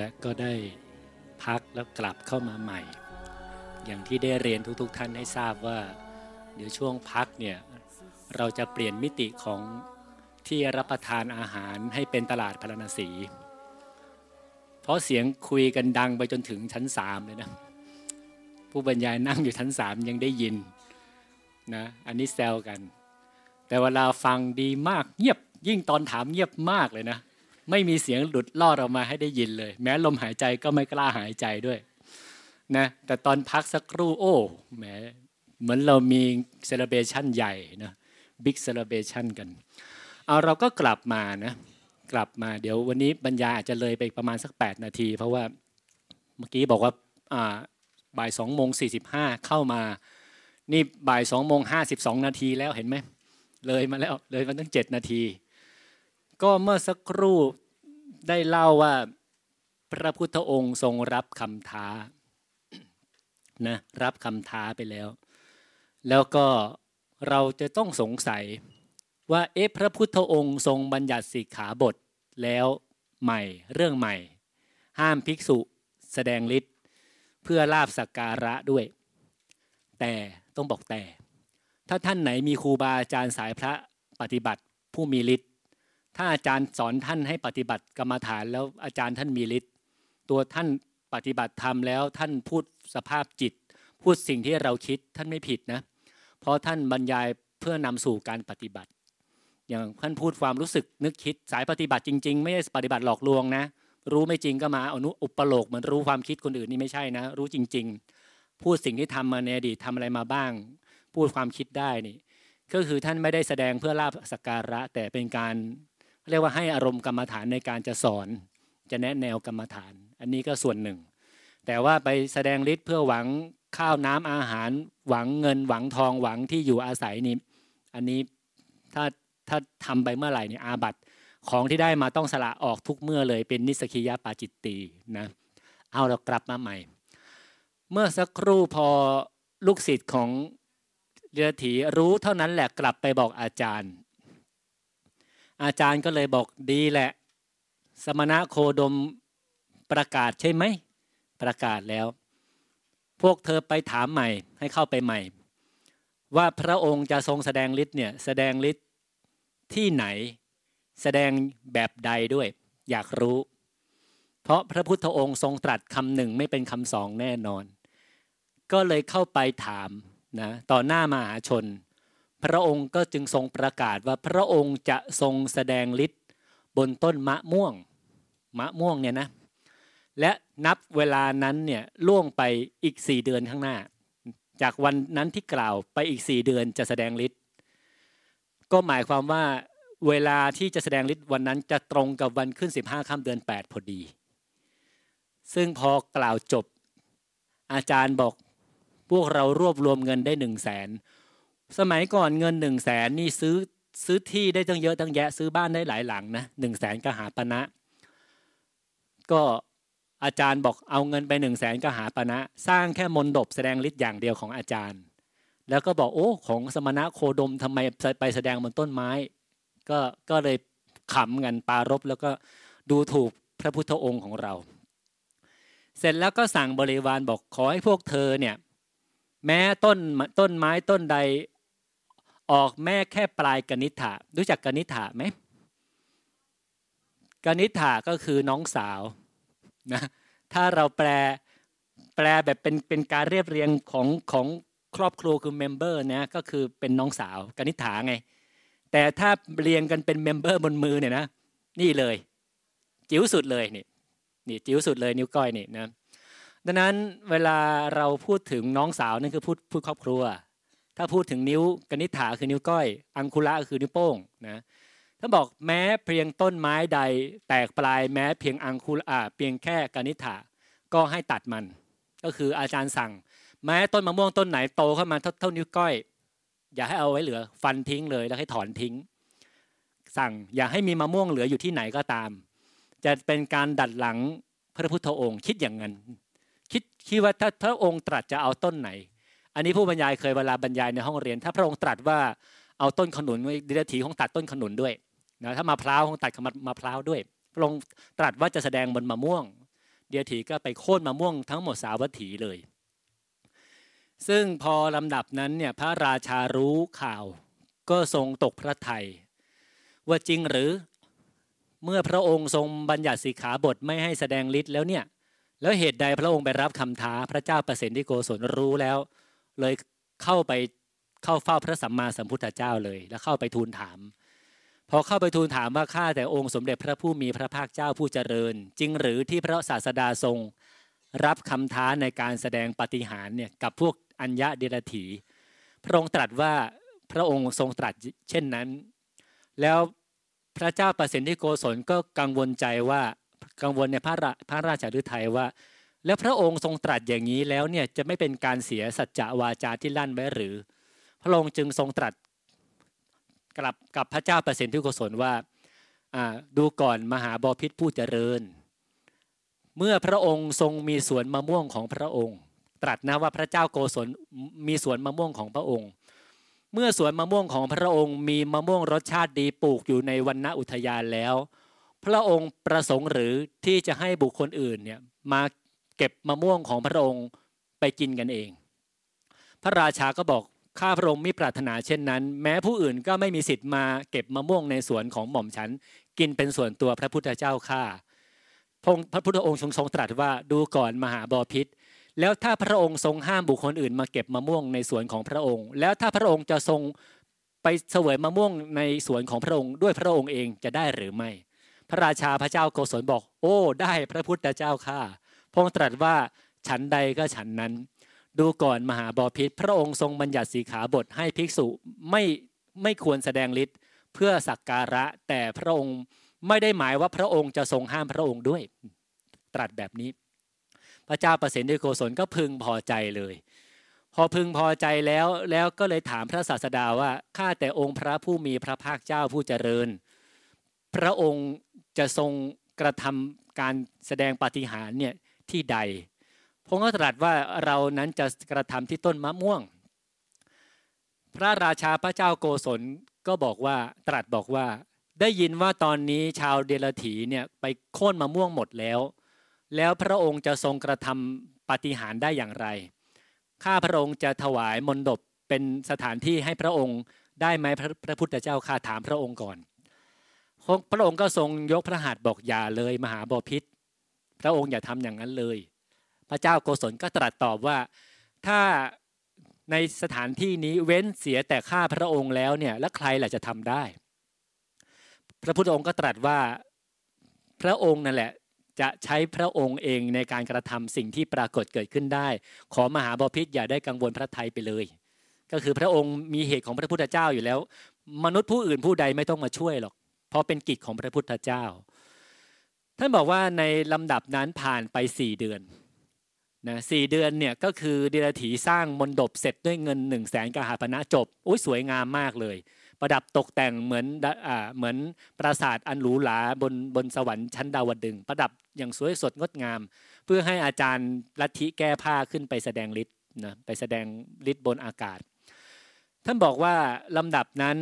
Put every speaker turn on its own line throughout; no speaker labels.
และก็ได้พักแล้วกลับเข้ามาใหม่ อย่างที่ได้เรียนทุก ๆท่านให้ทราบว่า เดี๋ยวช่วงพักเนี่ย เราจะเปลี่ยนมิติของที่รับประทานอาหารให้เป็นตลาดพานาสี เพราะเสียงคุยกันดังไปจนถึงชั้นสามเลยนะ ผู้บรรยายนั่งอยู่ชั้นสามยังได้ยินนะอันนี้แซวกัน แต่เวลาฟังดีมากเงียบยิ่งตอนถามเงียบมากเลยนะไม่มีเสียงหลุดลอดออกมาให้ได้ยินเลย แม้ลมหายใจก็ไม่กล้าหายใจด้วยนะแต่ตอนพักสักครู่โอ้แหมเหมือนเรามีเซเลเบชันใหญ่นะบิ๊กเซเลเบชันกันเอาเราก็กลับมานะ กลับมาเดี๋ยววันนี้บรรยายอาจจะเลยไปประมาณสัก 8 นาที เพราะว่าเมื่อกี้บอกว่าบ่ายสองโมงสี่สิบห้าเข้ามา นี่บ่ายสองโมงห้าสิบสองนาทีแล้วเห็นไหมเลยมาแล้วเลยมาตั้งเจ็ดนาที ก็เมื่อสักครู่ได้เล่าว่าพระพุทธองค์ทรงรับคำท้านะรับคำท้าไปแล้ว แล้วก็เราจะต้องสงสัยว่าเอ๊ะพระพุทธองค์ทรงบัญญัติสิกขาบท แล้วใหม่เรื่องใหม่ ห้ามภิกษุ แสดงฤทธิ์เพื่อลาบสักการะด้วย แต่ต้องบอกแต่ ถ้าท่านไหนมีครูบาอาจารย์สายพระปฏิบัติผู้มีฤทธิ์ถ้าอาจารย์สอนท่านให้ปฏิบัติกรรมฐาน แล้วอาจารย์ท่านมีฤทธิ์ตัวท่านปฏิบัติธรรมแล้วท่านพูดสภาพจิต พูดสิ่งที่เราคิดท่านไม่ผิดนะเพราะท่านบรรยายเพื่อนำสู่การปฏิบัติ อย่างท่านพูดความรู้สึกนึกคิด สายปฏิบัติจริงๆไม่ได้ปฏิบัติหลอกลวงนะ รู้ไม่จริงก็มาอนุอุปโลกเหมือนรู้ความคิดคนอื่นนี่ไม่ใช่นะ รู้จริง ๆ พูดสิ่งที่ทำมาในอดีตทาอะไรมาบ้าง พูดความคิดได้นี่ ก็คือท่านไม่ได้แสดงเพื่อลาบสักการะ แต่เป็นการเรียกว่าให้อารมณ์กรรมฐานในการจะสอนจะแนะแนวกรรมฐาน อันนี้ก็ส่วนหนึ่ง แต่ว่าไปแสดงฤทธิ์เพื่อหวังข้าวน้ำอาหารหวังเงินหวังทองหวังที่อยู่อาศัยนี่อันนี้ถ้าถ้าทำไปเมื่อไหร่เนี่ยอาบัตของที่ได้มาต้องสละออกทุกเมื่อเลยเป็นนิสกิยาปาจิตตีนะเอาเรากลับมาใหม่ เมื่อสักครู่พอลูกศิษย์ของเรือถีรู้เท่านั้นแหละกลับไปบอกอาจารย์อาจารย์ก็เลยบอกดีแหละสมณะโคดมประกาศใช่ไหมประกาศแล้ว พวกเธอไปถามใหม่ให้เข้าไปใหม่ ว่าพระองค์จะทรงแสดงฤทธิ์เนี่ยแสดงฤทธิ์ที่ไหนแสดงแบบใดด้วยอยากรู้ เพราะพระพุทธองค์ทรงตรัสคำหนึ่งไม่เป็นคำสองแน่นอน ก็เลยเข้าไปถามนะต่อหน้ามหาชนพระองค์ก็จึงทรงประกาศว่าพระองค์จะทรงแสดงฤทธิ์บนต้นมะม่วงมะม่วงเนี่ยนะและนับเวลานั้นเนี่ยล่วงไปอีกสี่เดือนข้างหน้า จากวันนั้นที่กล่าวไปอีกสี่เดือนจะแสดงฤทธิ์ก็หมายความว่าเวลาที่จะแสดงฤทธิ์วันนั้นจะตรงกับวันขึ้นสิบห้าค่ำเดือนแปดพอดี ซึ่งพอกล่าวจบอาจารย์บอกพวกเรารวบรวมเงินได้หนึ่งแสนสมัยก่อนเงินหนึ่งแสนนี่ซื้อซื้อที่ได้ตั้งเยอะตั้งแยะซื้อบ้านได้หลายหลังนะหนึ่งแสนก็หาปณะนะก็อาจารย์บอกเอาเงินไปหนึ่งแสนก็หาปณะนะสร้างแค่มนดบแสดงฤทธิ์อย่างเดียวของอาจารย์ แล้วก็บอกโอ้ของสมณะโคดมทำไมไปแสดงบนต้นไม้ก็ก็เลยขำกันปารบแล้วก็ดูถูกพระพุทธองค์ของเรา เสร็จแล้วก็สั่งบริวารบอกขอให้พวกเธอเนี่ยแม้ต้นต้นไม้ต้นใดออกแม่แค่ปลายกนิฐะรู้จักกนิฐะไหมกนิฐาก็คือน้องสาวนะถ้าเราแปลแปลแบบเป็นเป็นการเรียบเรียงของของครอบครัวคือเมมเบอร์นะก็คือเป็นน้องสาวกนิฐาไงแต่ถ้าเรียงกันเป็นเมมเบอร์บนมือเนี่ยนะนี่เลย จิ๋วสุดเลยนี่นี่จิ๋วสุดเลยนิ้วก้อยนี่นะดังนั้นเวลาเราพูดถึงน้องสาวนั่นคือพูดพูดครอบครัวถ้าพูดถึงนิ้วกนิษฐาคือนิ้วก้อยอังคุระคือนิ้วโป้งนะท่านบอกแม้เพียงต้นไม้ใดแตกปลายแม้เพียงอังคุระเพียงแค่กนิษฐาก็ให้ตัดมัน ก็คืออาจารย์สั่ง แม้ต้นมะม่วงต้นไหนโตเข้ามาเท่านิ้วก้อย อย่าให้เอาไว้เหลือ ฟันทิ้งเลยแล้วให้ถอนทิ้ง สั่งอย่าให้มีมะม่วงเหลืออยู่ที่ไหนก็ตาม จะเป็นการดัดหลังพระพุทธองค์คิดอย่างนั้นคิดคิดว่าถ้าพระองค์ตรัสจะเอาต้นไหนอันนี้ผู้บรรยายเคยเวลาบรรยายในห้องเรียนถ้าพระองค์ตรัสว่าเอาต้นขนุนไว้ดิรถีของตัดต้นขนุนด้วยนะถ้ามะพร้าวของตัดมะพร้าวด้วย พระองค์ตรัสว่าจะแสดงบนมะม่วง เดียถีก็ไปโค่นมะม่วงทั้งหมดสาวัตถีเลย ซึ่งพอลำดับนั้นเนี่ยพระราชารู้ข่าวก็ทรงตกพระทัยว่าจริงหรือเมื่อพระองค์ทรงบัญญัติสิกขาบทไม่ให้แสดงฤทธิ์แล้วเนี่ยแล้วเหตุใดพระองค์ไปรับคำท้าพระเจ้าประสิทธิโกศลรู้แล้วเลยเข้าไปเข้าเฝ้าพระสัมมาสัมพุทธเจ้าเลย แล้วเข้าไปทูลถาม พอเข้าไปทูลถามว่าข้าแต่องค์สมเด็จพระผู้มีพระภาคเจ้าผู้เจริญ จริงหรือที่พระศาสดาทรงรับคำท้าในการแสดงปฏิหารเนี่ยกับพวกอัญญะเดรถีพระองค์ตรัสว่าพระองค์ทรงตรัสเช่นนั้น แล้วพระเจ้าประสิทธิโกศลก็กังวลใจว่ากังวลในพระพระราชฤทัยว่าแล้วพระองค์ทรงตรัสอย่างนี้แล้วเนี่ยจะไม่เป็นการเสียสัจจะวาจาที่ลั่นไว้หรือ พระองค์จึงทรงตรัสกลับกับพระเจ้าเปริที่กุศลว่าดูก่อนมหาบพิษผู้เจริญ เมื่อพระองค์ทรงมีสวนมะม่วงของพระองค์ ตรัสนะว่าพระเจ้าโกศลมีสวนมะม่วงของพระองค์ เมื่อสวนมะม่วงของพระองค์มีมะม่วงรสชาติดีปลูกอยู่ในวันณอุทยานแล้ว พระองค์ประสงค์หรือที่จะให้บุคคลอื่นเนี่ยมาเก็บมะม่วงของพระองค์ไปกินกันเอง พระราชาก็บอกข้าพระองค์ไม่ปรารถนาเช่นนั้น แม้ผู้อื่นก็ไม่มีสิทธิ์มาเก็บมะม่วงในสวนของหม่อมฉันกินเป็นส่วนตัวพระพุทธเจ้าข้าพระพุทธองค์ทรงทรงตรัสว่าดูก่อนมหาบอพิษแล้วถ้าพระองค์ทรงห้ามบุคคลอื่นมาเก็บมะม่วงในสวนของพระองค์ แล้วถ้าพระองค์จะทรงไปเสวยมะม่วงในสวนของพระองค์ด้วยพระองค์เองจะได้หรือไม่พระราชาพระเจ้าโกศลบอกโอ้ ได้พระพุทธเจ้าข้าพระองค์ตรัสว่าฉันใดก็ฉันนั้น ดูก่อนมหาบอพิษพระองค์ทรงบัญญัติสีขาบทให้ภิกษุไม่ไม่ควรแสดงฤทธิ์เพื่อสักการะ แต่พระองค์ไม่ได้หมายว่าพระองค์จะทรงห้ามพระองค์ด้วยตรัสแบบนี้ พระเจ้าประสิทธิโกศลก็พึงพอใจเลยพอพึงพอใจแล้วแล้วก็เลยถามพระศาสดาว่าข้าแต่องค์พระผู้มีพระภาคเจ้าผู้เจริญ พระองค์จะทรงกระทำการแสดงปฏิหารเนี่ยที่ใดพงศ์ก็ตรัสว่าเรานั้นจะกระทำที่ต้นมะม่วง พระราชาพระเจ้าโกศลก็บอกว่าตรัสบอกว่าได้ยินว่าตอนนี้ชาวเดลถีเนี่ยไปโค่นมะม่วงหมดแล้ว แล้วพระองค์จะทรงกระทำปฏิหารได้อย่างไรข้าพระองค์จะถวายมนดบเป็นสถานที่ให้พระองค์ได้ไหมพรพระพุทธเจ้าข้าถามพระองค์ก่อน พระองค์ก็ทรงยกพระหัตถ์บอกอย่าเลยมหาบพิษพระองค์อย่าทำอย่างนั้นเลย พระเจ้าโกศลก็ตรัสตอบว่าถ้าในสถานที่นี้เว้นเสียแต่ข้าพระองค์แล้วเนี่ยแล้วใครหล่ะจะทำได้ พระพุทธองค์ก็ตรัสว่าพระองค์นั่นแหละจะใช้พระองค์เองในการกระทำสิ่งที่ปรากฏเกิดขึ้นได้ ขอมหาบาพิษอย่าได้กังวลพระไทยไปเลย ก็คือพระองค์มีเหตุของพระพุทธเจ้าอยู่แล้ว มนุษย์ผู้อื่นผู้ใดไม่ต้องมาช่วยหรอกเพราะเป็นกิจของพระพุทธเจ้าท่านบอกว่าในลำดับนั้นผ่านไปสี่เดือนนะสี่เดือนเนี่ยก็คือเดรถีสร้างมณฑปเสร็จด้วยเงิน1นึ่งแสนกหาปณะจบอุ้ยสวยงามมากเลย ประดับตกแต่งเหมือนอ่าเหมือนปราสาทอันหรูหราบนบนสวรรค์ชั้นดาวดึงประดับอย่างสวยสดงดงาม เพื่อให้อาจารย์ลัทธิแก้ผ้าขึ้นไปแสดงฤทธิ์นะไปแสดงฤทธิ์บนอากาศ ท่านบอกว่าลำดับนั้น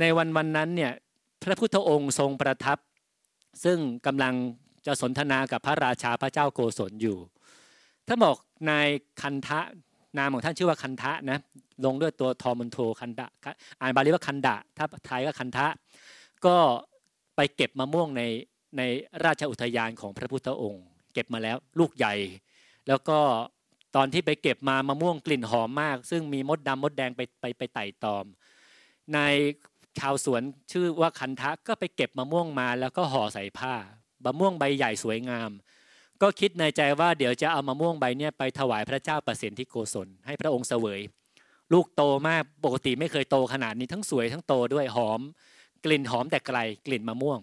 ในวันวันนั้นเนี่ยพระพุทธองค์ทรงประทับซึ่งกำลังจะสนทนากับพระราชาพระเจ้าโกศลอยู่ท่านบอกนายคันทะนามของท่านชื่อว่าคันทะนะลงด้วยตัวทอมันโทคันดะอ่านบาลีว่าคันดะถ้าไทยก็คันทะ ก็ไปเก็บมะม่วงในในราชอุทยานของพระพุทธองค์ เก็บมาแล้วลูกใหญ่ แล้วก็ตอนที่ไปเก็บมามะม่วงกลิ่นหอมมาก ซึ่งมีมดดำมดแดงไปไปไปไต่ตอมนายชาวสวนชื่อว่าคันทะก็ไปเก็บมะม่วงมาแล้วก็ห่อใส่ผ้ามะม่วงใบใหญ่สวยงามก็คิดในใจว่าเดี๋ยวจะเอามะม่วงใบเนี้ยไปถวายพระเจ้าประสิทธิโกศลให้พระองค์เสวย ลูกโตมากปกติไม่เคยโตขนาดนี้ทั้งสวยทั้งโตด้วยหอม กลิ่นหอมแต่ไกลกลิ่นมะม่วง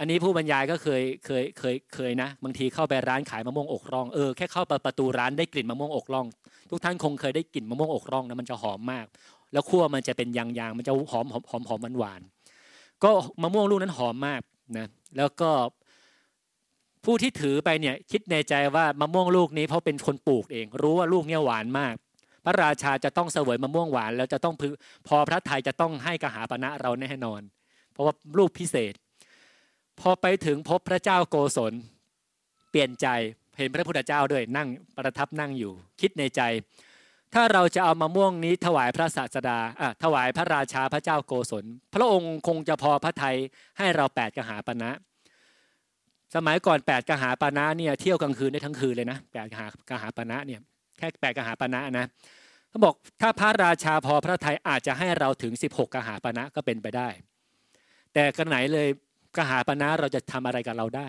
อันนี้ผู้บรรยายก็เคยเคยเคยเคยนะบางทีเข้าไปร้านขายมะม่วงอกร่องเออแค่เข้าไปประตูร้านได้กลิ่นมะม่วงอกร่องทุกท่านคงเคยได้กลิ่นมะม่วงอกร่องนะมันจะหอมมากแล้วคั่วมันจะเป็นยางๆ มันจะหอมหอมหอมหอมหวานๆ ก็มะม่วงลูกนั้นหอมมากนะ แล้วก็ผู้ที่ถือไปเนี่ยคิดในใจว่ามะม่วงลูกนี้เพราะเป็นคนปลูกเอง รู้ว่าลูกเนี่ยหวานมาก พระราชาจะต้องเสวยมะม่วงหวาน แล้วจะต้องพอพระไทยจะต้องให้กหาปณะเราแน่นอน เพราะว่าลูกพิเศษ พอไปถึงพบพระเจ้าโกศลเปลี่ยนใจเห็นพระพุทธเจ้าด้วยนั่งประทับนั่งอยู่คิดในใจถ้าเราจะเอามะม่วงนี้ถวายพระศาสดา อ่ะถวายพระราชาพระเจ้าโกศล พระองค์คงจะพอพระไทยให้เราแปดกหาปณะนะสมัยก่อนแปดกหาปณะเนี่ยเที่ยวกลางคืนได้ทั้งคืนเลยนะแปดกหากหาปณะเนี่ยแค่แปดกหาปณะนะเขาบอกถ้าพระราชาพอพระไทยอาจจะให้เราถึง 16 กหาปณะก็เป็นไปได้ แต่กันไหนเลยกหาปณะเราจะทำอะไรกับเราได้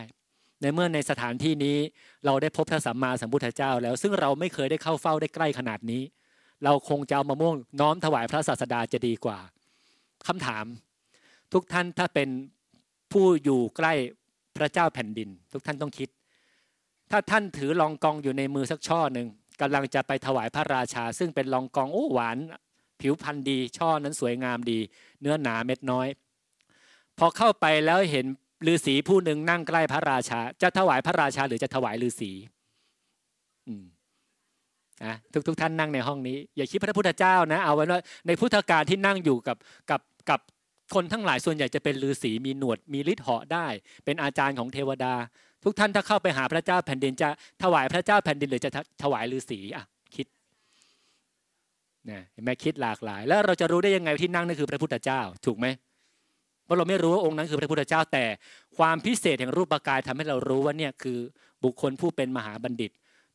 ในเมื่อในสถานที่นี้เราได้พบพระสัมมาสัมพุทธเจ้าแล้ว ซึ่งเราไม่เคยได้เข้าเฝ้าได้ใกล้ขนาดนี้ เราคงจะเอามะม่วงน้อมถวายพระศาสดาจะดีกว่า คำถาม ทุกท่านถ้าเป็นผู้อยู่ใกล้พระเจ้าแผ่นดิน ทุกท่านต้องคิด ถ้าท่านถือลองกองอยู่ในมือสักช่อหนึ่งกำลังจะไปถวายพระราชา ซึ่งเป็นลองกองโอ้หวาน ผิวพันธุ์ดีช่อนั้นสวยงามดี เนื้อหนาเม็ดน้อย พอเข้าไปแล้วเห็นฤาษีผู้หนึ่งนั่งใกล้พระราชาจะถวายพระราชาหรือจะถวายฤาษีนะทุกทุกท่านนั่งในห้องนี้อย่าคิดพระพุทธเจ้านะเอาไว้ว่าในพุทธกาลที่นั่งอยู่กับกับกับคนทั้งหลายส่วนใหญ่จะเป็นฤาษีมีหนวดมีฤทธิ์เหาะได้ เป็นอาจารย์ของเทวดา ทุกท่านถ้าเข้าไปหาพระเจ้าแผ่นดินจะถวายพระเจ้าแผ่นดินหรือจะถวายฤาษีอ่ะคิดนะเห็นไหมคิดหลากหลาย แล้วเราจะรู้ได้ยังไงที่นั่งนั่นคือพระพุทธเจ้า ถูกไหมว่าเราไม่รู้ว่าองค์นั้นคือพระพุทธเจ้า แต่ความพิเศษแห่งรูปกายทำให้เรารู้ว่าเนี่ยคือบุคคลผู้เป็นมหาบัณฑิต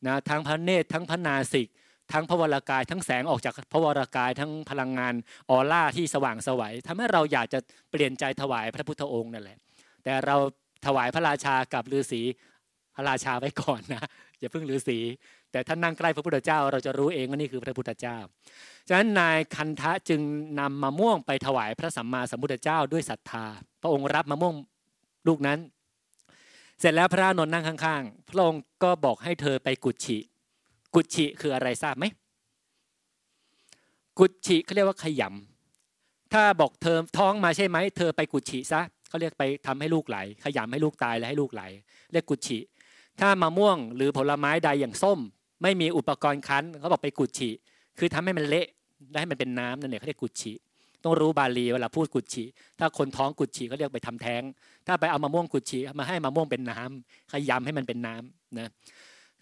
นะทั้งพระเนตรทั้งพระนาสิกทั้งพระวรกาย ทั้งแสงออกจากพระวรกาย ทั้งพลังงานออร่าที่สว่างสวัยทำให้เราอยากจะเปลี่ยนใจถวายพระพุทธองค์นั่นแหละแต่เราถวายพระราชากับฤาษีพระราชาไว้ก่อนนะอย่าเพิ่งฤาษีแต่ถ้านั่งใกล้พระพุทธเจ้าเราจะรู้เองว่านี่คือพระพุทธเจ้าฉะนั้นนายคันทะจึงนำมะม่วงไปถวายพระสัมมาสัมพุทธเจ้าด้วยศรัทธาพระองค์รับมะม่วงลูกนั้น เสร็จแล้วพระนนท์นั่งข้างๆ พระองค์ก็บอกให้เธอไปกุชิกุชิคืออะไรทราบไหมกุชิเขาเรียกว่าขยำถ้าบอกเธอท้องมาใช่ไหมเธอไปกุชิซะเขาเรียกไปทำให้ลูกไหลขยำให้ลูกตายและให้ลูกไหลเรียกกุชิถ้ามะม่วงหรือผลไม้ใดอย่างส้มไม่มีอุปกรณ์คั้นเขาบอกไปกุดฉีคือทำให้มันเละได้ให้มันเป็นน้ำนั่นเองเขาเรียกกุดฉีต้องรู้บาลีเวลาพูดกุดฉีถ้าคนท้องกุดฉีเขาเรียกไปทำแท้ง ถ้าไปเอามะม่วงกุดฉีมาให้มะม่วงเป็นน้ำ ขยำให้มันเป็นน้ำนะ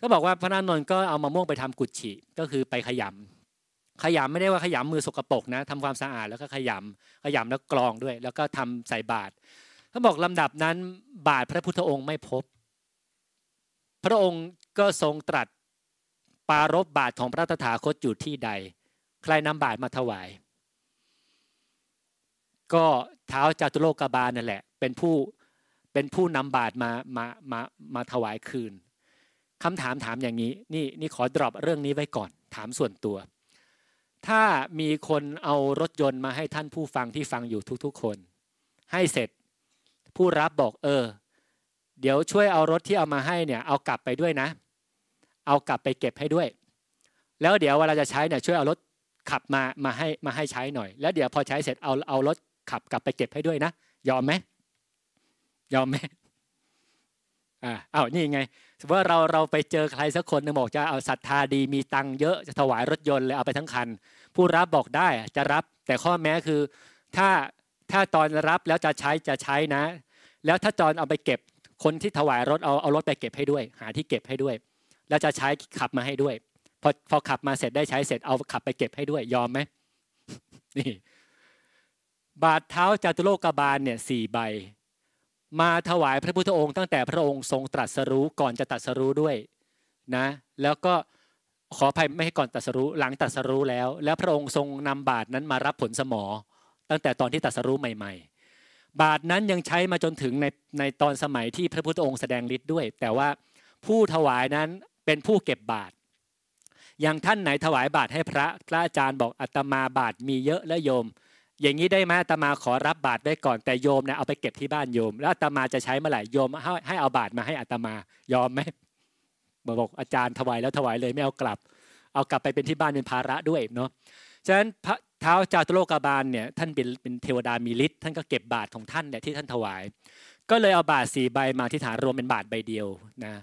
ก็บอกว่าพระนานนท์ก็เอามะม่วงไปทำกุดฉีก็คือไปขยำ ขยำไม่ได้ว่าขยำมือสกปรกนะทำความสะอาดแล้วก็ขยำขยำแล้วกรองด้วย แล้วก็ทำใส่บาตรเขาบอกลำดับนั้นบาตรพระพุทธองค์ไม่พบ พระองค์ก็ทรงตรัสปารบบาทของพระตถาคตอยู่ที่ใด ใครนำบาทมาถวาย ก็เท้าจาตุโลกบาลนั่นแหละเป็นผู้เป็นผู้นำบาทมามามามาถวายคืนคำถามถามอย่างนี้นี่นี่ขอดรอปเรื่องนี้ไว้ก่อนถามส่วนตัว ถ้ามีคนเอารถยนต์มาให้ท่านผู้ฟังที่ฟังอยู่ทุก ๆ คน ให้เสร็จ ผู้รับบอกเออ เดี๋ยวช่วยเอารถที่เอามาให้เนี่ยเอากลับไปด้วยนะเอากลับไปเก็บให้ด้วย แล้วเดี๋ยวเวลาจะใช้เนี่ยช่วยเอารถขับมา มาให้มาให้ใช้หน่อย แล้วเดี๋ยวพอใช้เสร็จเอาเอารถขับกลับไปเก็บให้ด้วยนะ ยอมไหมยอมไหมอ่าอ้าว นี่ไงสมมติว่าเราเราไปเจอใครสักคนนึงบอกจะเอาศรัทธาดีมีตังเยอะจะถวายรถยนต์เลยเอาไปทั้งคัน ผู้รับบอกได้จะรับ แต่ข้อแม้คือถ้าถ้าตอนรับแล้วจะใช้จะใช้นะ แล้วถ้าตอนเอาไปเก็บคนที่ถวายรถเอาเอารถไปเก็บให้ด้วย หาที่เก็บให้ด้วยแล้วจะใช้ขับมาให้ด้วยพอพอขับมาเสร็จได้ใช้เสร็จเอาขับไปเก็บให้ด้วยยอมไหมนี่บาทเท้าจตุโลกบาลเนี่ยสี่ใบ มาถวายพระพุทธองค์ตั้งแต่พระองค์ทรงตรัสรู้ก่อนจะตรัสรู้ด้วยนะ แล้วก็ขออภัยไม่ให้ก่อนตรัสรู้หลังตรัสรู้แล้ว แล้วพระองค์ทรงนำบาทนั้นมารับผลสมอตั้งแต่ตอนที่ตรัสรู้ใหม่ ๆ บาทนั้นยังใช้มาจนถึงในในตอนสมัยที่พระพุทธองค์แสดงฤทธิ์ด้วย แต่ว่าผู้ถวายนั้นเป็นผู้เก็บบาตรอย่างท่านไหนถวายบาตรให้พระพระอาจารย์บอกอาตมาบาตรมีเยอะและโยม อย่างนี้ได้ไหมอาตมาขอรับบาตรไว้ก่อนแต่โยมเนี่ยเอาไปเก็บที่บ้านโยม แล้วอาตมาจะใช้เมื่อไหร่โยมให้ให้เอาบาตรมาให้อาตมายอมไหมบอกอาจารย์ถวายแล้วถวายเลยไม่เอากลับ เอากลับไปเป็นที่บ้านเป็นภาระด้วยเนาะฉะนั้นพระเท้าจาตุโลกบาลเนี่ยท่านเป็นเป็นเทวดามีฤทธิ์ท่านก็เก็บบาตรของท่านเนี่ยที่ท่านถวาย ก็เลยเอาบาตรสีใบมาที่ฐานรวมเป็นบาตรใบเดียวนะ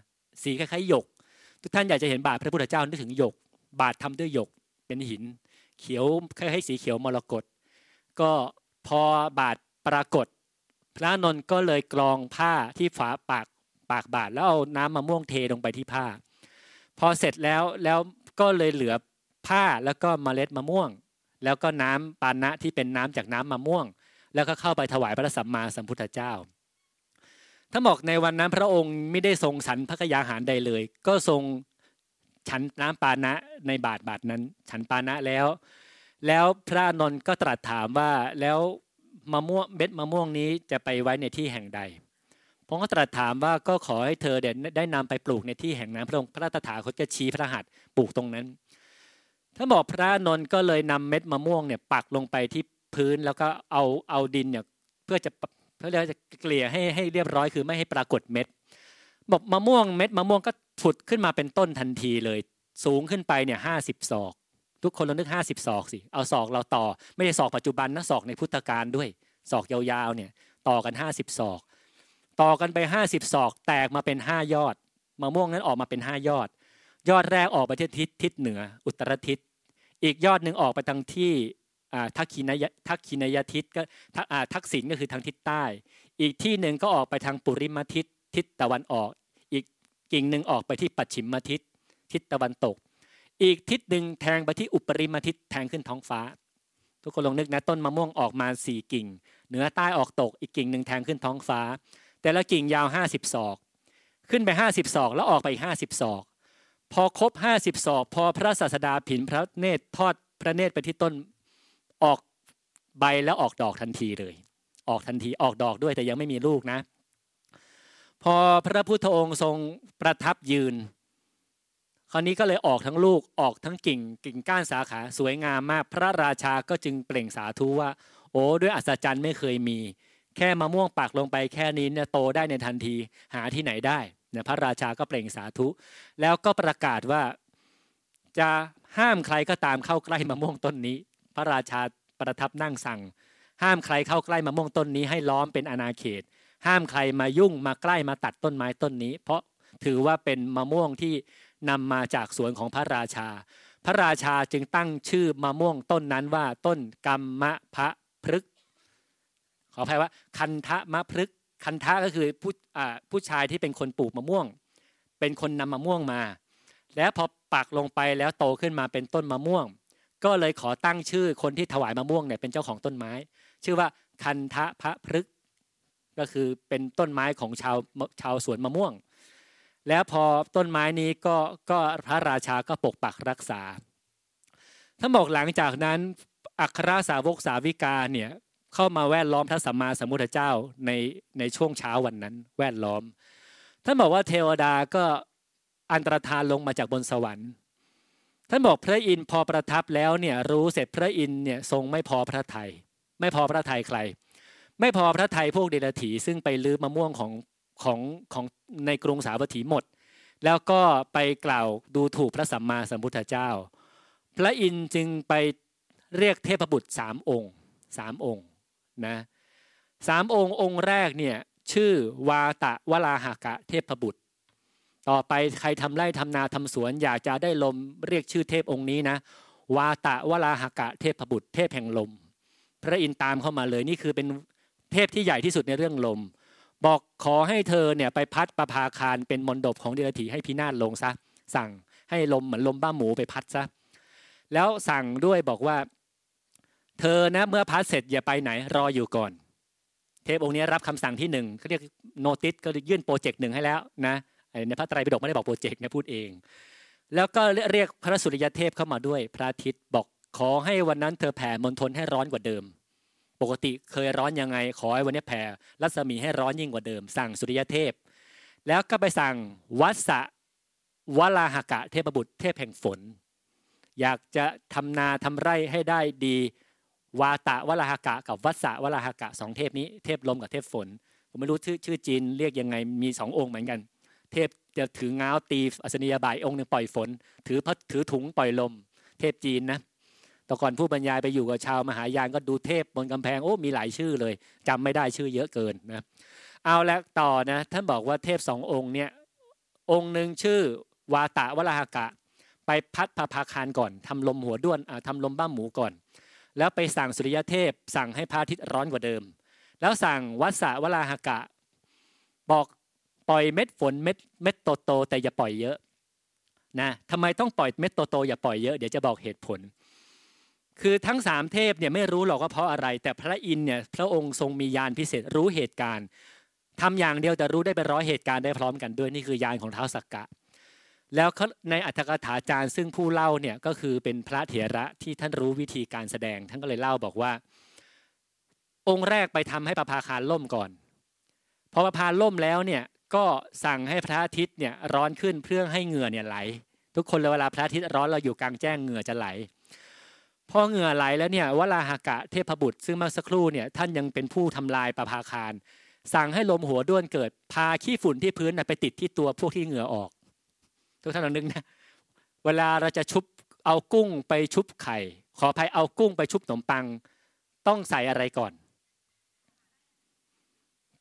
สีคล้ายๆหยกทุกท่านอยากจะเห็นบาทพระพุทธเจ้านึกถึงหยก บาททำด้วยหยกเป็นหิน เขียวคห้สีเขียวมรกตก็พอบาทปรากฏ พระนนท์ก็เลยกรองผ้าที่ฝาปากปากบาทแล้วเอาน้ำมะม่วงเทลงไปที่ผ้า พอเสร็จแล้วแล้วก็เลยเหลือผ้าแล้วก็เมล็ดมะม่วง แล้วก็น้ำปานะที่เป็นน้ำจากน้ำมะม่วง แล้วก็เข้าไปถวายพระสัมมาสัมพุทธเจ้าถ้าบอกในวันนั้นพระองค์ไม่ได้ทรงสันพระกยาหารใดเลย ก็ทรงฉันน้ำปานะในบาทบาทนั้น ฉันปานะแล้วแล้วพระนนท์ก็ตรัสถามว่าแล้วมะม่วงเบ็ดมะม่วงนี้จะไปไว้ในที่แห่งใด พระองค์ก็ตรัสถามว่าก็ขอให้เธอเด่นได้นำไปปลูกในที่แห่งนั้นพระองค์พระตถาคตก็ชี้พระหัตถ์ปลูกตรงนั้น ถ้าบอกพระนนท์ก็เลยนำเม็ดมะม่วงเนี่ยปักลงไปที่พื้นแล้วก็เอาเอาดินเนี่ยเพื่อจะเขาเรียกจะเกลี่ยให้ให้เรียบร้อยคือไม่ให้ปรากฏเม็ดบอกมะม่วงเม็ดมะม่วงก็ผุดขึ้นมาเป็นต้นทันทีเลย สูงขึ้นไปเนี่ยห้าสิบศอกทุกคนเรานึกห้าสิบศอกสิเอาศอกเราต่อ ไม่ใช่ศอกปัจจุบันนะศอกในพุทธกาลด้วยศอกยาวๆเนี่ยต่อกันห้าสิบศอกต่อกันไปห้าสิบศอกแตกมาเป็นห้ายอดมะม่วงนั้นออกมาเป็นห้ายอด ยอดแรกออกไปที่ทิศทิศเหนือ อุตรทิศอีกยอดหนึ่งออกไปทางที่ทักษินยทักษินยทิศก็ทักษิณก็คือทางทิศใต้ อีกที่หนึ่งก็ออกไปทางปุริมทิศทิศตะวันออก อีกกิ่งหนึ่งออกไปที่ปัจฉิมทิศทิศตะวันตก อีกทิศหนึ่งแทงไปที่อุปริมทิศแทงขึ้นท้องฟ้า ทุกคนลองนึกนะต้นมะม่วงออกมาสี่กิ่ง เหนือใต้ออกตกอีกกิ่งหนึ่งแทงขึ้นท้องฟ้า แต่ละกิ่งยาวห้าสิบศอก ขึ้นไปห้าสิบศอกแล้วออกไป50ห้าสิบศอก พอครบห้าสิบศอกพอพระศาสดาผินพระเนตรทอดพระเนตรไปที่ต้นออกใบแล้วออกดอกทันทีเลย ออกทันทีออกดอกด้วยแต่ยังไม่มีลูกนะ พอพระพุทธองค์ทรงประทับยืน คราวนี้ก็เลยออกทั้งลูกออกทั้งกิ่งกิ่งก้านสาขาสวยงามมาก พระราชาก็จึงเปล่งสาธุว่า โอ้ด้วยอัศจรรย์ไม่เคยมี แค่มะม่วงปักลงไปแค่นี้เนี่ยโตได้ในทันทีหาที่ไหนได้เนี่ยพระราชาก็เปล่งสาธุ แล้วก็ประกาศว่าจะห้ามใครก็ตามเข้าใกล้มะม่วงต้นนี้พระราชาประทับนั่งสั่ง ห้ามใครเข้าใกล้มะม่วงต้นนี้ให้ล้อมเป็นอาณาเขต ห้ามใครมายุ่งมาใกล้มาตัดต้นไม้ต้นนี้ เพราะถือว่าเป็นมะม่วงที่นำมาจากสวนของพระราชา พระราชาจึงตั้งชื่อมะม่วงต้นนั้นว่าต้นกรรมะพระพฤกขออภัยว่าคันทะมะพฤกคันทะก็คือผู้ผู้ชายที่เป็นคนปลูกมะม่วง เป็นคนนำมะม่วงมา แล้วพอปักลงไปแล้วโตขึ้นมาเป็นต้นมะม่วงก็เลยขอตั้งชื่อคนที่ถวายมะม่วงเนี่ยเป็นเจ้าของต้นไม้ ชื่อว่าคันทะพระพฤก ก็คือเป็นต้นไม้ของชาวชาวสวนมะม่วง แล้วพอต้นไม้นี้ก็ก็พระราชาก็ปกปักรักษาท่้นบอกหลังจากนั้นอัครสาวกสาวิกาเนี่ยเข้ามาแวดล้อมพระสัมมาสัมพุทธเจ้าในในช่วงเช้าวันนั้นแวดล้อมท่านบอกว่าเทวดาก็อันตรธานลงมาจากบนสวรรค์ท่านบอกพระอินทร์พอประทับแล้วเนี่ยรู้เสร็จพระอินทร์เนี่ยทรงไม่พอพระไทยไม่พอพระไทยใคร ไม่พอพระไทยพวกเดรัีซึ่งไปลื้อมะม่วงของของของในกรุงสาวัตถีหมด แล้วก็ไปกล่าวดูถูกพระสัมมาสัมพุทธเจ้า พระอินทร์จึงไปเรียกเทพบุตรสามองค์สามองค์นะสามองค์องค์แรกเนี่ยชื่อวาตะวลาหากะเทพบุตรต่อไปใครทำไร่ทำนาทำสวนอยากจะได้ลม เรียกชื่อเทพองค์นี้นะวาตะวราหกะเทพบุตร เทพแห่งลม พระอินทร์ตามเข้ามาเลยนี่คือเป็นเทพที่ใหญ่ที่สุดในเรื่องลม บอกขอให้เธอเนี่ยไปพัดประภาคารเป็นมนดบของเดรัจฉีให้พินาศลงซะสั่งให้ลมเหมือนลมบ้าหมูไปพัดซะแล้วสั่งด้วยบอกว่า เธอนะเมื่อพัดเสร็จอย่าไปไหนรออยู่ก่อน เทพองค์นี้รับคำสั่งที่หนึ่งเขาเรียกโนติสก็ยื่นโปรเจกต์หนึ่งให้แล้วนะในพระไตรปิฎกไม่ได้บอกโปรเจกต์นะพูดเอง แล้วก็เรียกพระสุริยเทพเข้ามาด้วย พระอาทิตย์บอกขอให้วันนั้นเธอแผ่มนทนให้ร้อนกว่าเดิม ปกติเคยร้อนยังไงขอให้วันนี้แผ่รัศมีให้ร้อนยิ่งกว่าเดิม สั่งสุริยเทพ แล้วก็ไปสั่งวัสะวลาหกะเทพบุตรเทพแห่งฝน อยากจะทำนาทำไร่ให้ได้ดี วาตะวลาหกะ กับวัสะวลาหกะสองเทพนี้ เทพลมกับเทพฝนผมไม่รู้ชื่อชื่อจีนเรียกยังไง มีสององค์เหมือนกันเทพจะถือเงาตีอัศนียบายองค์หนึ่งปล่อยฝน ถือพัดถือถุงปล่อยลม เทพจีนนะต่ก่อนผู้บรรยายไปอยู่กับชาวมหายานก็ดูเทพบนกำแพงโอ้ มีหลายชื่อเลย จำไม่ได้ชื่อเยอะเกินนะเอาแล้วต่อนะท่านบอกว่าเทพสององค์เนี่ยองค์หนึ่งชื่อวาตะวราหกะ ไปพัดพาพาคารก่อนทำลมหัวด้วนทำลมบ้าหมูก่อน แล้วไปสั่งสุริยเทพสั่งให้พระอาทิตย์ร้อนกว่าเดิม แล้วสั่งวัสสะวราหกะบอกปล่อยเม็ดฝนเม็ดเม็ดโตโตแต่อย่าปล่อยเยอะนะทำไมต้องปล่อยเม็ดโตโตอย่าปล่อยเยอะเดี๋ยวจะบอกเหตุผล คือทั้งสามเทพเนี่ยไม่รู้หรอกว่าเพราะอะไร แต่พระอินเนี่ยพระองค์ทรงมียานพิเศษรู้เหตุการณ์ทำอย่างเดียวแต่รู้ได้เป็นร้อยเหตุการณ์ได้พร้อมกันด้วยนี่คือยานของเท้าสักกะ แล้วในอัตถกถาจารย์ซึ่งผู้เล่าเนี่ยก็คือเป็นพระเถระที่ท่านรู้วิธีการแสดงท่านก็เลยเล่าบอกว่าองค์แรกไปทำให้ประภาคารล่มก่อนพอประภาล่มแล้วเนี่ยก็สั่งให้พระอาทิตย์เนี่ยร้อนขึ้นเพื่อให้เหงื่อเนี่ยไหล ทุกคนเวลาพระอาทิตย์ร้อนเราอยู่กลางแจ้งเหงื่อจะไหลพอเหงื่อไหลแล้วเนี่ยวราหากะเทพบุตร ซึ่งเมื่อสักครู่เนี่ยท่านยังเป็นผู้ทำลายประภาคารสั่งให้ลมหัวด้วนเกิด พาขี้ฝุ่นที่พื้นไปติดที่ตัวพวกที่เหงื่อออก ทุกท่านลองนึกนะเวลาเราจะชุบเอากุ้งไปชุบไข่ ขออภัยเอากุ้งไปชุบขนมปัง ต้องใส่อะไรก่อน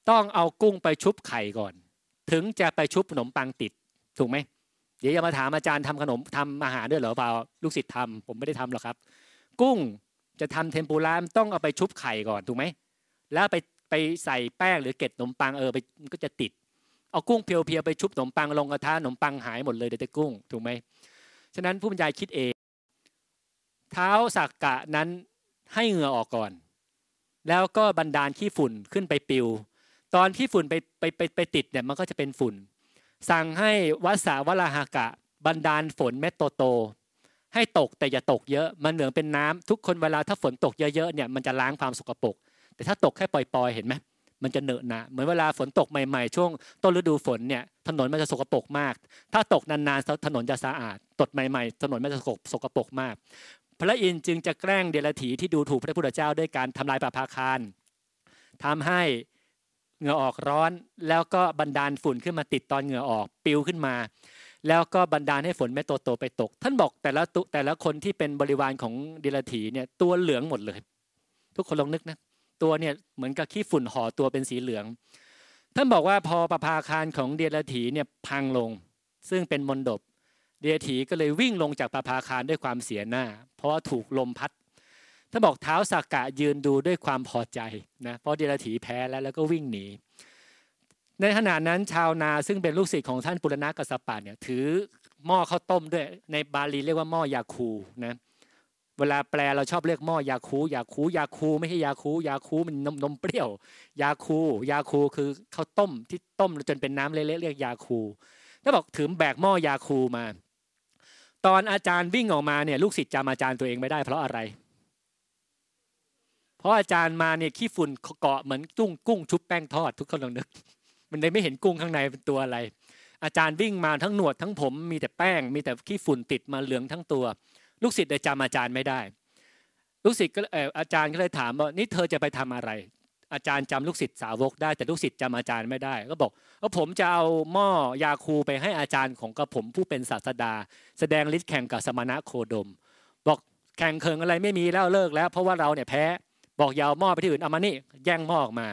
ต้องเอากุ้งไปชุบไข่ก่อนถึงจะไปชุบขนมปังติดถูกไหมเดี๋ยวจะมาถามอาจารย์ทำขนมทำอาหารด้วยเหรอเปล่าลูกศิษย์ทำผมไม่ได้ทำหรอกครับ กุ้งจะทำเทมปุระต้องเอาไปชุบไข่ก่อนถูกไหมแล้วไปไปใส่แป้งหรือเกล็ดขนมปังเออไปก็จะติดเอากุ้งเพียวๆไปชุบขนมปังลงกระทะขนมปังหายหมดเลยเดี๋ยวกุ้งถูกไหมฉะนั้นผู้บรรยายคิดเอง เท้าสักกะนั้นให้เหงื่อออกก่อน แล้วก็บันดาลขี้ฝุ่นขึ้นไปปิวตอนที่ฝุ่นไปไปไปไปติดเนี่ยมันก็จะเป็นฝุ่นสั่งให้วัสาวราหากะบรรดาลฝนเม็ดโตโต ให้ตกแต่อย่าตกเยอะ มันเหลืองเป็นน้ำ ทุกคนเวลาถ้าฝนตกเยอะๆเนี่ยมันจะล้างความสกปรกแต่ถ้าตกแค่ปล่อย ๆ เห็นไหมมันจะเหนอะหนะเหมือนเวลาฝนตกใหม่ ๆ ช่วงต้นฤดูฝนเนี่ยถนนมันจะสกปรกมาก ถ้าตกนานๆถนนจะสะอาดตดใหม่ ๆ ถนนมันจะสกปรกมาก พระอินทร์จึงจะแกล้งเดรัจฉีที่ดูถูกพระพุทธเจ้าด้วยการทำลายป่าพาคารทำให้เหงื่อออกร้อนแล้วก็บันดาลฝุ่นขึ้นมาติดตอนเหงื่อออก ปิวขึ้นมา แล้วก็บันดาลให้ฝนแมโตโตๆไปตก ท่านบอกแต่ละตุแต่ละคนที่เป็นบริวารของดิลถีเนี่ยตัวเหลืองหมดเลย ทุกคนลองนึกนะตัวเนี่ยเหมือนกับขี้ฝุ่นห่อตัวเป็นสีเหลือง ท่านบอกว่าพอประภาคารของเดียรถีเนี่ยพังลงซึ่งเป็นมนดบเดียรถีก็เลยวิ่งลงจากประภาคารด้วยความเสียหน้าเพราะว่าถูกลมพัดถ้าบอกเท้าสักกะยืนดูด้วยความพอใจนะเพราะเดรัถีแพ้แล้วแล้วก็วิ่งหนีในขณะนั้น ชาวนาซึ่งเป็นลูกศิษย์ของท่านปุรณะกสปะเนี่ยถือหม้อข้าวต้มด้วยในบาลีเรียกว่าหม้อยาคูนะเวลาแปลเราชอบเรียกหม้อยาคูยาคูยาคูไม่ใช่ยาคู ยาคูมันนมนมเปรี้ยว ยาคู ยาคูคือข้าวต้ม ที่ต้มจนเป็นน้ำเละๆเรียกยาคูท่้นบอกถือแบกหม้อยาคูมา ตอนอาจารย์วิ่งออกมาเนี่ยลูกศิษย์จำอาจารย์ตัวเองไม่ได้เพราะอะไรเพราะอาจารย์มาเนี่ยขี้ฝุ่นเกาะเหมือนกุ้งกุ้งชุบแป้งทอดทุกคนลองนึก มันเลยไม่เห็นกุ้งข้างในเป็นตัวอะไร อาจารย์วิ่งมาทั้งหนวดทั้งผมมีแต่แป้งมีแต่ขี้ฝุ่นติดมาเหลืองทั้งตัว ลูกศิษย์เลยจำอาจารย์ไม่ได้ลูกศิษย์ก็อาจารย์ก็เลยถามว่านี่เธอจะไปทำอะไร อาจารย์จำลูกศิษย์สาวกได้แต่ลูกศิษย์จำอาจารย์ไม่ได้ก็บอกว่าผมจะเอาหม้อยาคูไปให้อาจารย์ของกระผมผู้เป็นศาสดา แสดงฤทธิ์แข่งกับสมณะโคดม บอกแข่งเคิงอะไรไม่มีแล้วเลิกแล้วเพราะว่าเราเนี่ยแพ้บอกยาวหม้อไปที่อื่นเอามานี่แย่งหม้อออกมา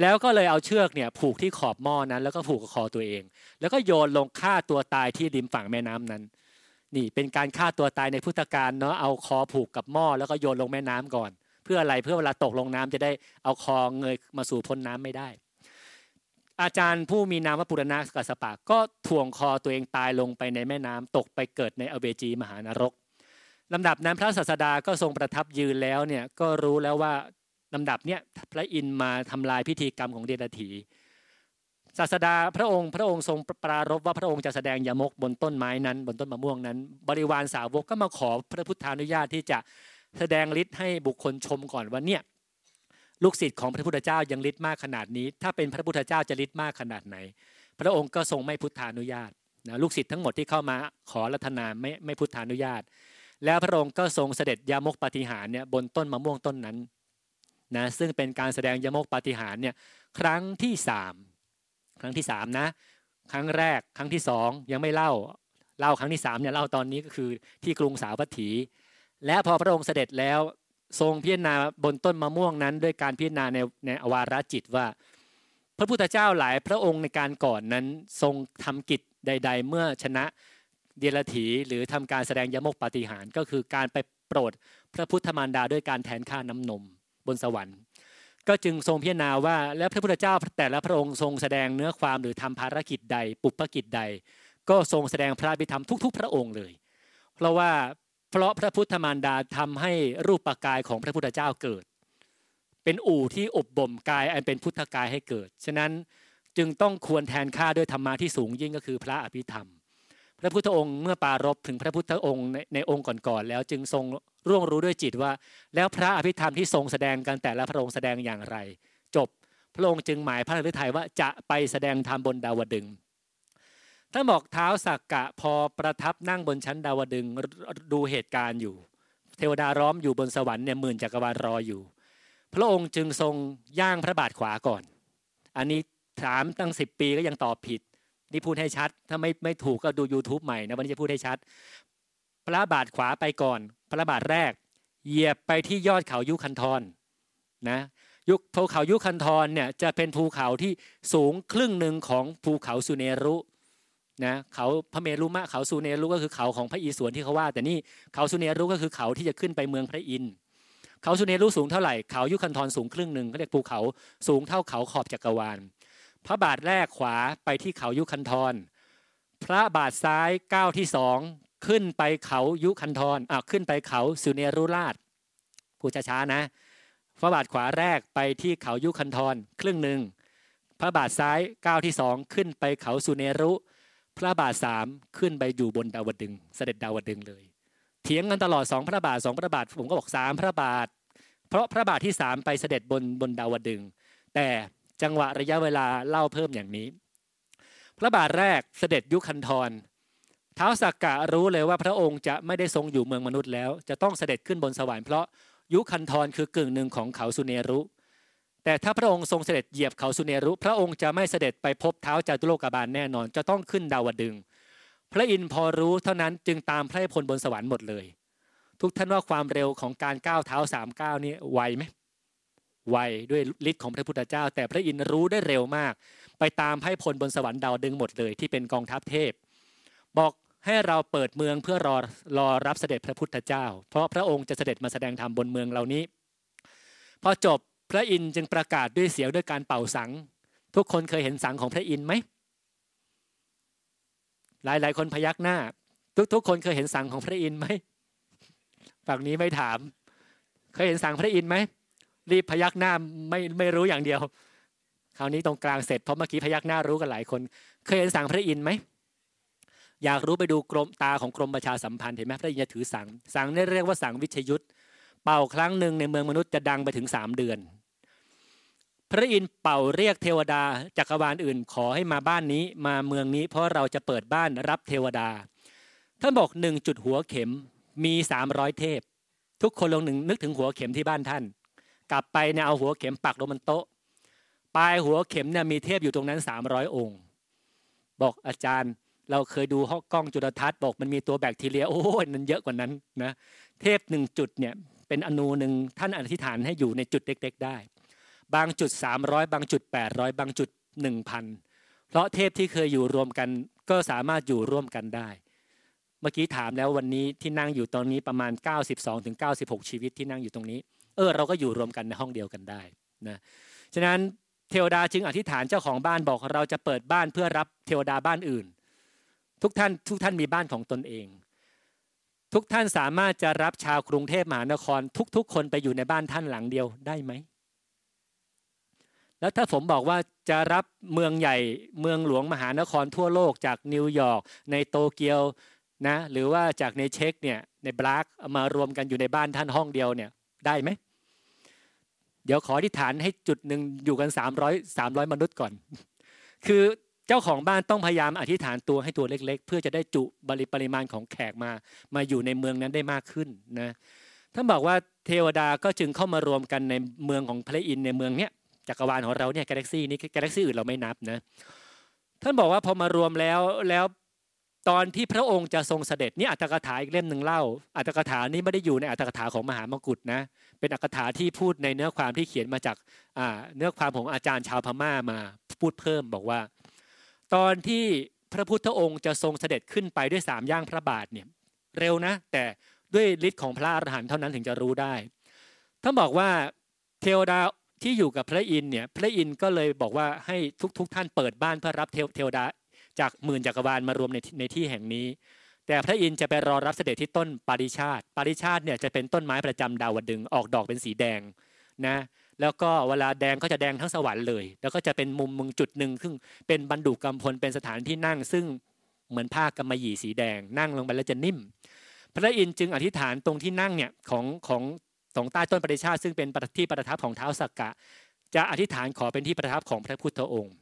แล้วก็เลยเอาเชือกเนี่ยผูกที่ขอบหม้อนั้นแล้วก็ผูกกับคอตัวเอง แล้วก็โยนลงฆ่าตัวตายที่ริมฝั่งแม่น้ำนั้น นี่เป็นการฆ่าตัวตายในพุทธกาลเนาะเอาคอผูกกับหม้อ แล้วก็โยนลงแม่น้ำก่อน เพื่ออะไรเพื่อเวลาตกลงน้ำจะได้เอาคอเงยมาสู่พ้นน้ำไม่ได้ อาจารย์ผู้มีนามว่าปุรณะกัสปะก็ถ่วงคอตัวเองตายลงไปในแม่น้ำตกไปเกิดในอเวจีมหานรกลำดับนั้นพระศาสดาก็ทรงประทับยืนแล้วเนี่ยก็รู้แล้วว่าลำดับเนี่ยพระอินมาทำลายพิธีกรรมของเดรัจฉีศาสดาพระองค์ พระองค์ทรงปรารบว่าพระองค์จะแสดงยมกบนต้นไม้นั้น บนต้นมะม่วงนั้น บริวารสาวกก็มาขอพระพุทธานุญาตที่จะแสดงฤทธิ์ให้บุคคลชมก่อนว่าเนี่ยลูกศิษย์ของพระพุทธเจ้ายังฤทธิ์มากขนาดนี้ ถ้าเป็นพระพุทธเจ้าจะฤทธิ์มากขนาดไหน พระองค์ก็ทรงไม่พุทธานุญาตนะลูกศิษย์ทั้งหมดที่เข้ามาขอรัตนาไม่ไม่พุทธานุญาตแล้วพระองค์ก็ทรงเสด็จยามกปฏิหารเนี่ยบนต้นมะม่วงต้นนั้นนะซึ่งเป็นการแสดงยมกปฏิหารเนี่ยครั้งที่สามครั้งที่สามนะ ครั้งแรกครั้งที่สองยังไม่เล่าเล่าครั้งที่สามเนี่ยเล่าตอนนี้ก็คือที่กรุงสาวัตถี และพอพระองค์เสด็จแล้วทรงพิจารณาบนต้นมะม่วงนั้น ด้วยการพิจารณาในในอวาราจิตว่า พระพุทธเจ้าหลายพระองค์ในการก่อนนั้นทรงทำกิจใด ๆ เมื่อชนะเดียรถีหรือทำการแสดงยมกปฏิหารก็คือการไปโปรดพระพุทธมารดาด้วยการแทนค่าน้ำนมบนสวรรค์ ก็จึงทรงพิจารณาว่า และพระพุทธเจ้าแต่ละพระองค์ทรงแสดงเนื้อความหรือทำภารกิจใด ปุพกิจใด ก็ทรงแสดงพระบิธรรมทุก ๆ พระองค์เลย เพราะว่าเพราะพระพุทธมารดาทำให้รูปปกายของพระพุทธเจ้าเกิด เป็นอู่ที่อบบ่มกายอันเป็นพุทธกายให้เกิดฉะนั้นจึงต้องควรแทนค่าด้วยธรรมะที่สูงยิ่งก็คือพระอภิธรรมพระพุทธองค์เมื่อปารบถึงพระพุทธองค์ในองค์ก่อนๆแล้วจึงทรงร่วงรู้ด้วยจิตว่า แล้วพระอภิธรรมที่ทรงแสดงกันแต่ละพระองค์แสดงอย่างไร จบ พระองค์จึงหมายพระฤทัยว่าจะไปแสดงธรรมบนดาวดึงท่านบอกเท้าสักกะพอประทับนั่งบนชั้นดาวดึงดูเหตุการณ์อยู่ เทวดาร้อมอยู่บนสวรรค์เนี่ยหมื่นจักรวาลรออยู่ พระองค์จึงทรงย่างพระบาทขวาก่อน อันนี้ถามตั้งสิบปีก็ยังตอบผิดนี่พูดให้ชัดถ้าไม่ไม่ถูกก็ดู YouTube ใหม่นะวันนี้จะพูดให้ชัด พระบาทขวาไปก่อน พระบาทแรก เหยียบไปที่ยอดเขายุคันทรนะยุคภูเขายุคันทรเนี่ยจะเป็นภูเขาที่สูงครึ่งหนึ่งของภูเขาสุเนรุนะเขาพระเมรุมะเขาสุเนรุก็คือเขาของพระอิศวรที่เขาว่า แต่นี่เขาสุเนรุก็คือเขาที่จะขึ้นไปเมืองพระอินทร์เขาสุเนรุสูงเท่าไหร่เขายุคันทรสูงครึ่งหนึ่งเขาเรียกภูเขาสูงเท่าเขาขอบจักรวาลพระบาทแรกขวาไปที่เขายุคันธรพระบาทซ้ายก้าวที่สองขึ้นไปเขายุคันธรอ่าขึ้นไปเขาสุเนรุราชผู้ช้าๆนะ พระบาทขวาแรกไปที่เขายุคันธรครึ่งหนึ่ง พระบาทซ้ายก้าวที่สองขึ้นไปเขาสุเนรุ พระบาทสามขึ้นไปอยู่บนดาวดึง เสด็จดาวดึงเลย เถียงกันตลอดสองพระบาทสองพระบาท ผมก็บอกสามพระบาท เพราะพระบาทที่สามไปเสด็จบนบนดาวดึง แต่จังหวะระยะเวลาเล่าเพิ่มอย่างนี้ พระบาทแรกเสด็จยุคันธรท้าวสักกะรู้เลยว่าพระองค์จะไม่ได้ทรงอยู่เมืองมนุษย์แล้ว จะต้องเสด็จขึ้นบนสวรรค์เพราะ ยุคันธรคือกึ่งหนึ่งของเขาสุเนรุ แต่ถ้าพระองค์ทรงเสด็จเหยียบเขาสุเนรุพระองค์จะไม่เสด็จไปพบเท้าจาตุโลกบาลแน่นอน จะต้องขึ้นดาวดึงพระอินทร์พอรู้เท่านั้นจึงตามพระพลบนสวรรค์หมดเลย ทุกท่านว่าความเร็วของการก้าวเท้าสามก้าวนี้ไวไหมไวด้วยฤทธิ์ของพระพุทธเจ้า แต่พระอินทร์รู้ได้เร็วมาก ไปตามให้พลบนสวรรค์ดาวดึงหมดเลย ที่เป็นกองทัพเทพ บอกให้เราเปิดเมืองเพื่อรอรอรับเสด็จพระพุทธเจ้า เพราะพระองค์จะเสด็จมาแสดงธรรมบนเมืองเหล่านี้พอจบพระอินทร์จึงประกาศด้วยเสียงด้วยการเป่าสัง ทุกคนเคยเห็นสังของพระอินทร์ไหมหลายหลายคนพยักหน้า ทุกๆคนเคยเห็นสังของพระอินทร์ไหมฝั่งนี้ไม่ถามเคยเห็นสังพระอินทร์ไหมรีบพยักหน้าไม่ไม่รู้อย่างเดียว คราวนี้ตรงกลางเสร็จเพราะเมื่อกี้พยักหน้ารู้กันหลายคน เคยเห็นสังพระอินทร์ไหม อยากรู้ไปดูกรมตาของกรมประชาสัมพันธ์เห็นไหมพระอินทร์จะถือสัง สังนี่เรียกว่าสังวิชยุทธเป่าครั้งหนึ่งในเมืองมนุษย์จะดังไปถึงสามเดือน พระอินทร์เป่าเรียกเทวดาจักรวาลอื่นขอให้มาบ้านนี้มาเมืองนี้ เพราะเราจะเปิดบ้านรับเทวดา ท่านบอกหนึ่งจุดหัวเข็มมีสามร้อยเทพ ทุกคนลงหนึ่งนึกถึงหัวเข็มที่บ้านท่านกลับไปเนี่ยเอาหัวเข็มปักลงบนโต๊ะปลายหัวเข็มเนี่ยมีเทพอยู่ตรงนั้น 300 องค์ บอกอาจารย์เราเคยดูห้องกล้องจุลทรรศน์ บอกมันมีตัวแบคทีเรียโอ้ยมันเยอะกว่านั้นนะเทพหนึ่งจุดเนี่ยเป็นอนูหนึ่งท่านอธิษฐานให้อยู่ในจุดเล็ก ๆได้บางจุด300บางจุด800บางจุด1,000เพราะเทพที่เคยอยู่รวมกันก็สามารถอยู่ร่วมกันได้ เมื่อกี้ถามแล้ววันนี้ที่นั่งอยู่ตอนนี้ประมาณ 92-96 ชีวิตที่นั่งอยู่ตรงนี้เออเราก็อยู่รวมกันในห้องเดียวกันได้นะฉะนั้นเทวดาจึงอธิษฐานเจ้าของบ้านบอกเราจะเปิดบ้านเพื่อรับเทวดาบ้านอื่น ทุกท่านทุกท่านมีบ้านของตนเอง ทุกท่านสามารถจะรับชาวกรุงเทพมหานครทุกๆ คนไปอยู่ในบ้านท่านหลังเดียวได้ไหมแล้วถ้าผมบอกว่าจะรับเมืองใหญ่เมืองหลวงมหานครทั่วโลก จากนิวยอร์ก ในโตเกียวนะหรือว่าจากในเช็กเนี่ยในบลักมารวมกันอยู่ในบ้านท่านห้องเดียวเนี่ยได้ไหมเดี๋ยวขออธิษฐานให้จุดหนึ่งอยู่กัน 300 300มนุษย์ก่อน คือเจ้าของบ้านต้องพยายามอธิษฐานตัวให้ตัวเล็กๆ เพื่อจะได้จุบริปริมาณของแขกมามาอยู่ในเมืองนั้นได้มากขึ้นนะท่านบอกว่าเทวดาก็จึงเข้ามารวมกันในเมืองของพระอินในเมืองเนี้ยจักรวาลของเราเนี่ยกาแล็กซี่นี้กาแล็กซี่อื่นเราไม่นับนะท่านบอกว่าพอมารวมแล้วแล้วตอนที่พระองค์จะทรงเสด็จนี่อัตถกถาอีกเล่มหนึ่งเล่าอัตถกถานี้ไม่ได้อยู่ในอัตถกถาของมหามกุฏนะเป็นอัตถกถาที่พูดในเนื้อความที่เขียนมาจากเนื้อความของอาจารย์ชาวพม่ามา พูดเพิ่มบอกว่า ตอนที่พระพุทธองค์จะทรงเสด็จขึ้นไปด้วยสามย่างพระบาทเนี่ยเร็วนะแต่ด้วยฤทธิ์ของพระอรหันต์เท่านั้นถึงจะรู้ได้ท่านบอกว่าเทวดาที่อยู่กับพระอินเนี่ยพระอินก็เลยบอกว่าให้ทุกๆทท่านเปิดบ้านเพื่อรับเทวดาจากหมื่นจักรวาลมารวมในในที่แห่งนี้ แต่พระอินทร์จะไปรอรับเสด็จที่ต้นปาริชาติปาริชาติเนี่ยจะเป็นต้นไม้ประจำดาวดึงออกดอกเป็นสีแดงนะแล้วก็เวลาแดงก็จะแดงทั้งสวรรค์เลยแล้วก็จะเป็นมุมมึงจุดหนึ่งซึ่งเป็นบรรดุกรรมพลเป็นสถานที่นั่ง ซึ่งเหมือนผ้ากำมะหยี่สีแดง นั่งลงไปแล้วจะนิ่ม พระอินทร์จึงอธิษฐานตรงที่นั่งเนี่ยของของตองใต้ต้นปริชาตซึ่งเป็นที่ประทับของเท้าสักกะ จะอธิษฐานขอเป็นที่ประทับของพระพุทธองค์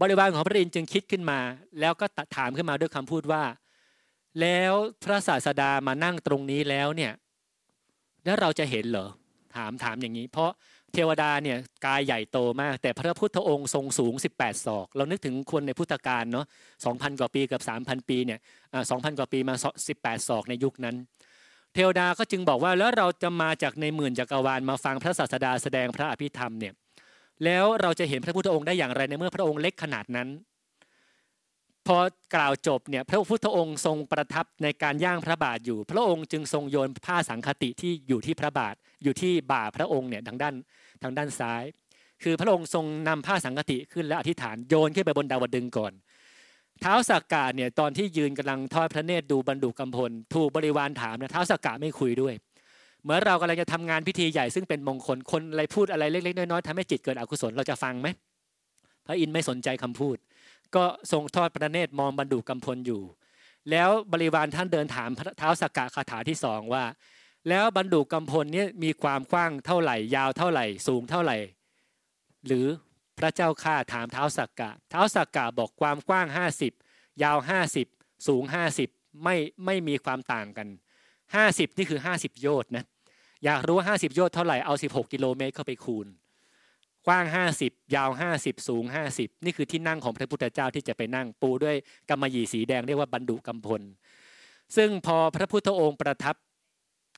บริวารของพระอินทร์จึงคิดขึ้นมา แล้วก็ถามขึ้นมาด้วยคำพูดว่า แล้วพระศาสดามานั่งตรงนี้แล้วเนี่ยแล้วเราจะเห็นเหรอถามถามอย่างนี้ เพราะเทวดาเนี่ยกายใหญ่โตมาก แต่พระพุทธองค์ทรงสูง 18 ศอก เรานึกถึงคนในพุทธกาลเนาะ2,000 กว่าปีกับ 3,000 ปีเนี่ย2,000 กว่าปีมา18 ศอกในยุคนั้น เทวดาก็จึงบอกว่าแล้วเราจะมาจากในหมื่นจักรวาลมาฟังพระศาสดาแสดงพระอภิธรรมเนี่ยแล้วเราจะเห็นพระพุทธองค์ได้อย่างไรใน เมื่อพระองค์เล็กขนาดนั้นพอกล่าวจบเนี่ยพระพุทธองค์ทรงประทับในการย่างพระบาทอยู่พระองค์จึงทรงโยนผ้าสังคติที่อยู่ที่พระบาทอยู่ที่บ่าพระองค์เนี่ยทางด้านทางด้านซ้าย คือพระองค์ทรงนำผ้าสังคติ ขึ้นและอธิษฐานโยนขึ้นไปบนดาวดึงก่อนเท้าสักกะเนี่ยตอนที่ยืนกำลังทอดพระเนตรดูบรรดุกำพลถูกบริวารถามนะท้าสักกะไม่คุยด้วยเหมือนเรากำลังจะทำงานพิธีใหญ่ซึ่งเป็นมงคลคนอะไรพูดอะไรเล็กๆน้อยๆทำให้จิตเกิดอกุศลเราจะฟังไหมพระอินทร์ไม่สนใจคำพูด ก็ทรงทอดพระเนตรมองบรรดุกำพลอยู่ แล้วบริวารท่านเดินถามเท้าสักกะคาถาที่สองว่า แล้วบรรดุกำพลนี้มีความกว้างเท่าไหร่ ยาวเท่าไหร่ สูงเท่าไหร่หรือพระเจ้าข้าถามเท้าสักกะ เท้าสักกะบอกความกว้าง 50 ยาว 50 สูง 50 ไม่ไม่มีความต่างกัน50นี่คือ50 โยชนะอยากรู้ว่าิบโยช์เท่าไหร่เอาสิบหกกิโลเมตรเข้าไปคูณกว้างห้าสิบยาวห้าสิบสูงห้าสิบนี่คือที่นั่งของพระพุทธเจ้าที่จะไปนั่งปูด้วยกำมะหยี่สีแดงเรียกว่าบรรดุกำพลซึ่งพอพระพุทธองค์ประทับ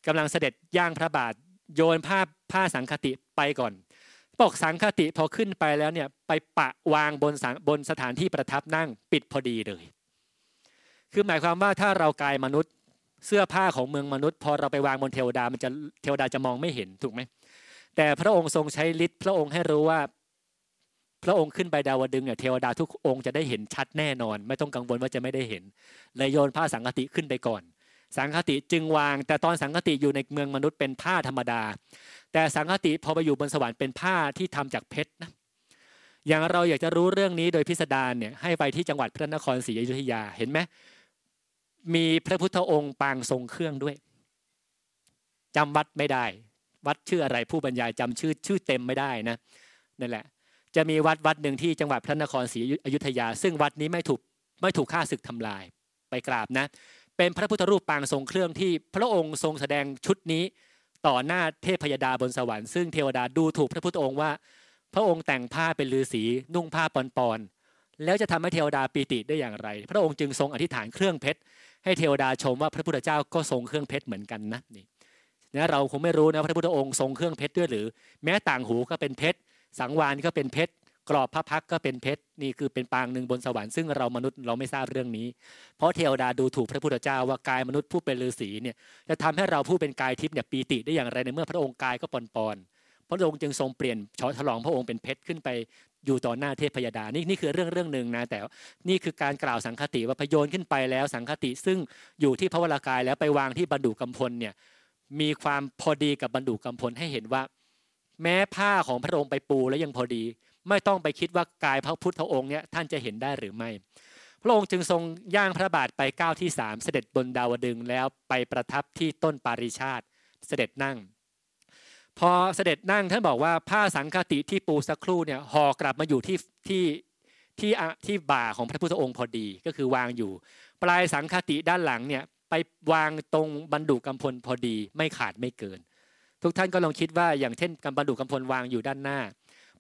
กำลังเสด็จย่างพระบาทโยนผ้าผ้าสังคติไปก่อนปอกสังคติพอขึ้นไปแล้วเนี่ยไปปะวางบนบนสถานที่ประทับนั่งปิดพอดีเลย คือหมายความว่าถ้าเรากายมนุษย์เสื้อผ้าของเมืองมนุษย์พอเราไปวางบนเทวดามันจะเทวดาจะมองไม่เห็นถูกไหมแต่พระองค์ทรงใช้ฤทธิ์พระองค์ให้รู้ว่า พระองค์ขึ้นไปดาวดึงเนี่ยเทวดาทุกองค์จะได้เห็นชัดแน่นอน ไม่ต้องกังวลว่าจะไม่ได้เห็นเลยโยนผ้าสังฆติขึ้นไปก่อน สังฆติจึงวางแต่ตอนสังฆติอยู่ในเมืองมนุษย์เป็นผ้าธรรมดา แต่สังฆติพอไปอยู่บนสวรรค์เป็นผ้าที่ทำจากเพชรนะอย่างเราอยากจะรู้เรื่องนี้โดยพิสดารเนี่ยให้ไปที่จังหวัดพระนครศรีอยุธยาเห็นไหมมีพระพุทธองค์ปางทรงเครื่องด้วยจำวัดไม่ได้ วัดชื่ออะไรผู้บรรยายจำชื่อชื่อเต็มไม่ได้นะนั่นแหละจะมีวัดวัดหนึ่งที่จังหวัดพระนครศรีอยุธยา ซึ่งวัดนี้ไม่ถูกไม่ถูกฆ่าศึกทำลายไปกราบนะเป็นพระพุทธรูปปางทรงเครื่องที่ พระองค์ทรงแสดงชุดนี้ต่อหน้าเทพยดาบนสวรรค์ซึ่งเทวดาดูถูกพระพุทธองค์ว่า พระองค์แต่งผ้าเป็นลือสีนุ่งผ้าปอนๆแล้วจะทำให้เทวดาปีติได้อย่างไร พระองค์จึงทรงอธิษฐานเครื่องเพชรให้เทวดาชมว่าพระพุทธเจ้าก็ทรงเครื่องเพชรเหมือนกันนะนี่นะเราคงไม่รู้นะพระพุทธองค์ทรงเครื่องเพชรด้วยหรือ แม้ต่างหูก็เป็นเพชรสังวานก็เป็นเพชรกรอบพระพักก็เป็นเพชรนี่คือเป็นปางหนึ่งบนสวรรค์ซึ่งเรามนุษย์เราไม่ทราบเรื่องนี้ เพราะเทวดาดูถูกพระพุทธเจ้าว่ากายมนุษย์ผู้เป็นฤาษีเนี่ยจะทำให้เราผู้เป็นกายทิพย์เนี่ยปีติได้อย่างไรในเมื่อพระองค์กายก็ปอนปอนพระองค์จึงทรงเปลี่ยนฉลองพระองค์เป็นเพชรขึ้นไปอยู่ต่อหน้าเทพพยดา นี่นี่คือเรื่องเรื่องหนึ่งนะ แต่ นี่คือการกล่าวสังคติว่าพโยนขึ้นไปแล้วสังคติ ซึ่งอยู่ที่พระวรากายแล้วไปวางที่บรรดุกัมพลเนี่ย มีความพอดีกับบรรดุกัมพลให้เห็นว่า แม้ผ้าของพระองค์ไปปูแล้วยังพอดี ไม่ต้องไปคิดว่ากายพระพุทธองค์เนี่ยท่านจะเห็นได้หรือไม่ พระองค์จึงทรงย่างพระบาทไปก้าวที่สามเสด็จบนดาวดึงแล้วไปประทับที่ต้นปาริชาติเสด็จนั่งพอเสด็จนั่งท่านบอกว่าผ้าสังคติที่ปูสักครู่เนี่ยห่อกลับมาอยู่ที่ที่ที่ที่บ่าของพระพุทธองค์พอดีก็คือวางอยู่ ปลายสังคติด้านหลังเนี่ยไปวางตรงบรรดุกำพลพอดีไม่ขาดไม่เกิน ทุกท่านก็ลองคิดว่าอย่างเช่นกำบรรดุกำพลวางอยู่ด้านหน้า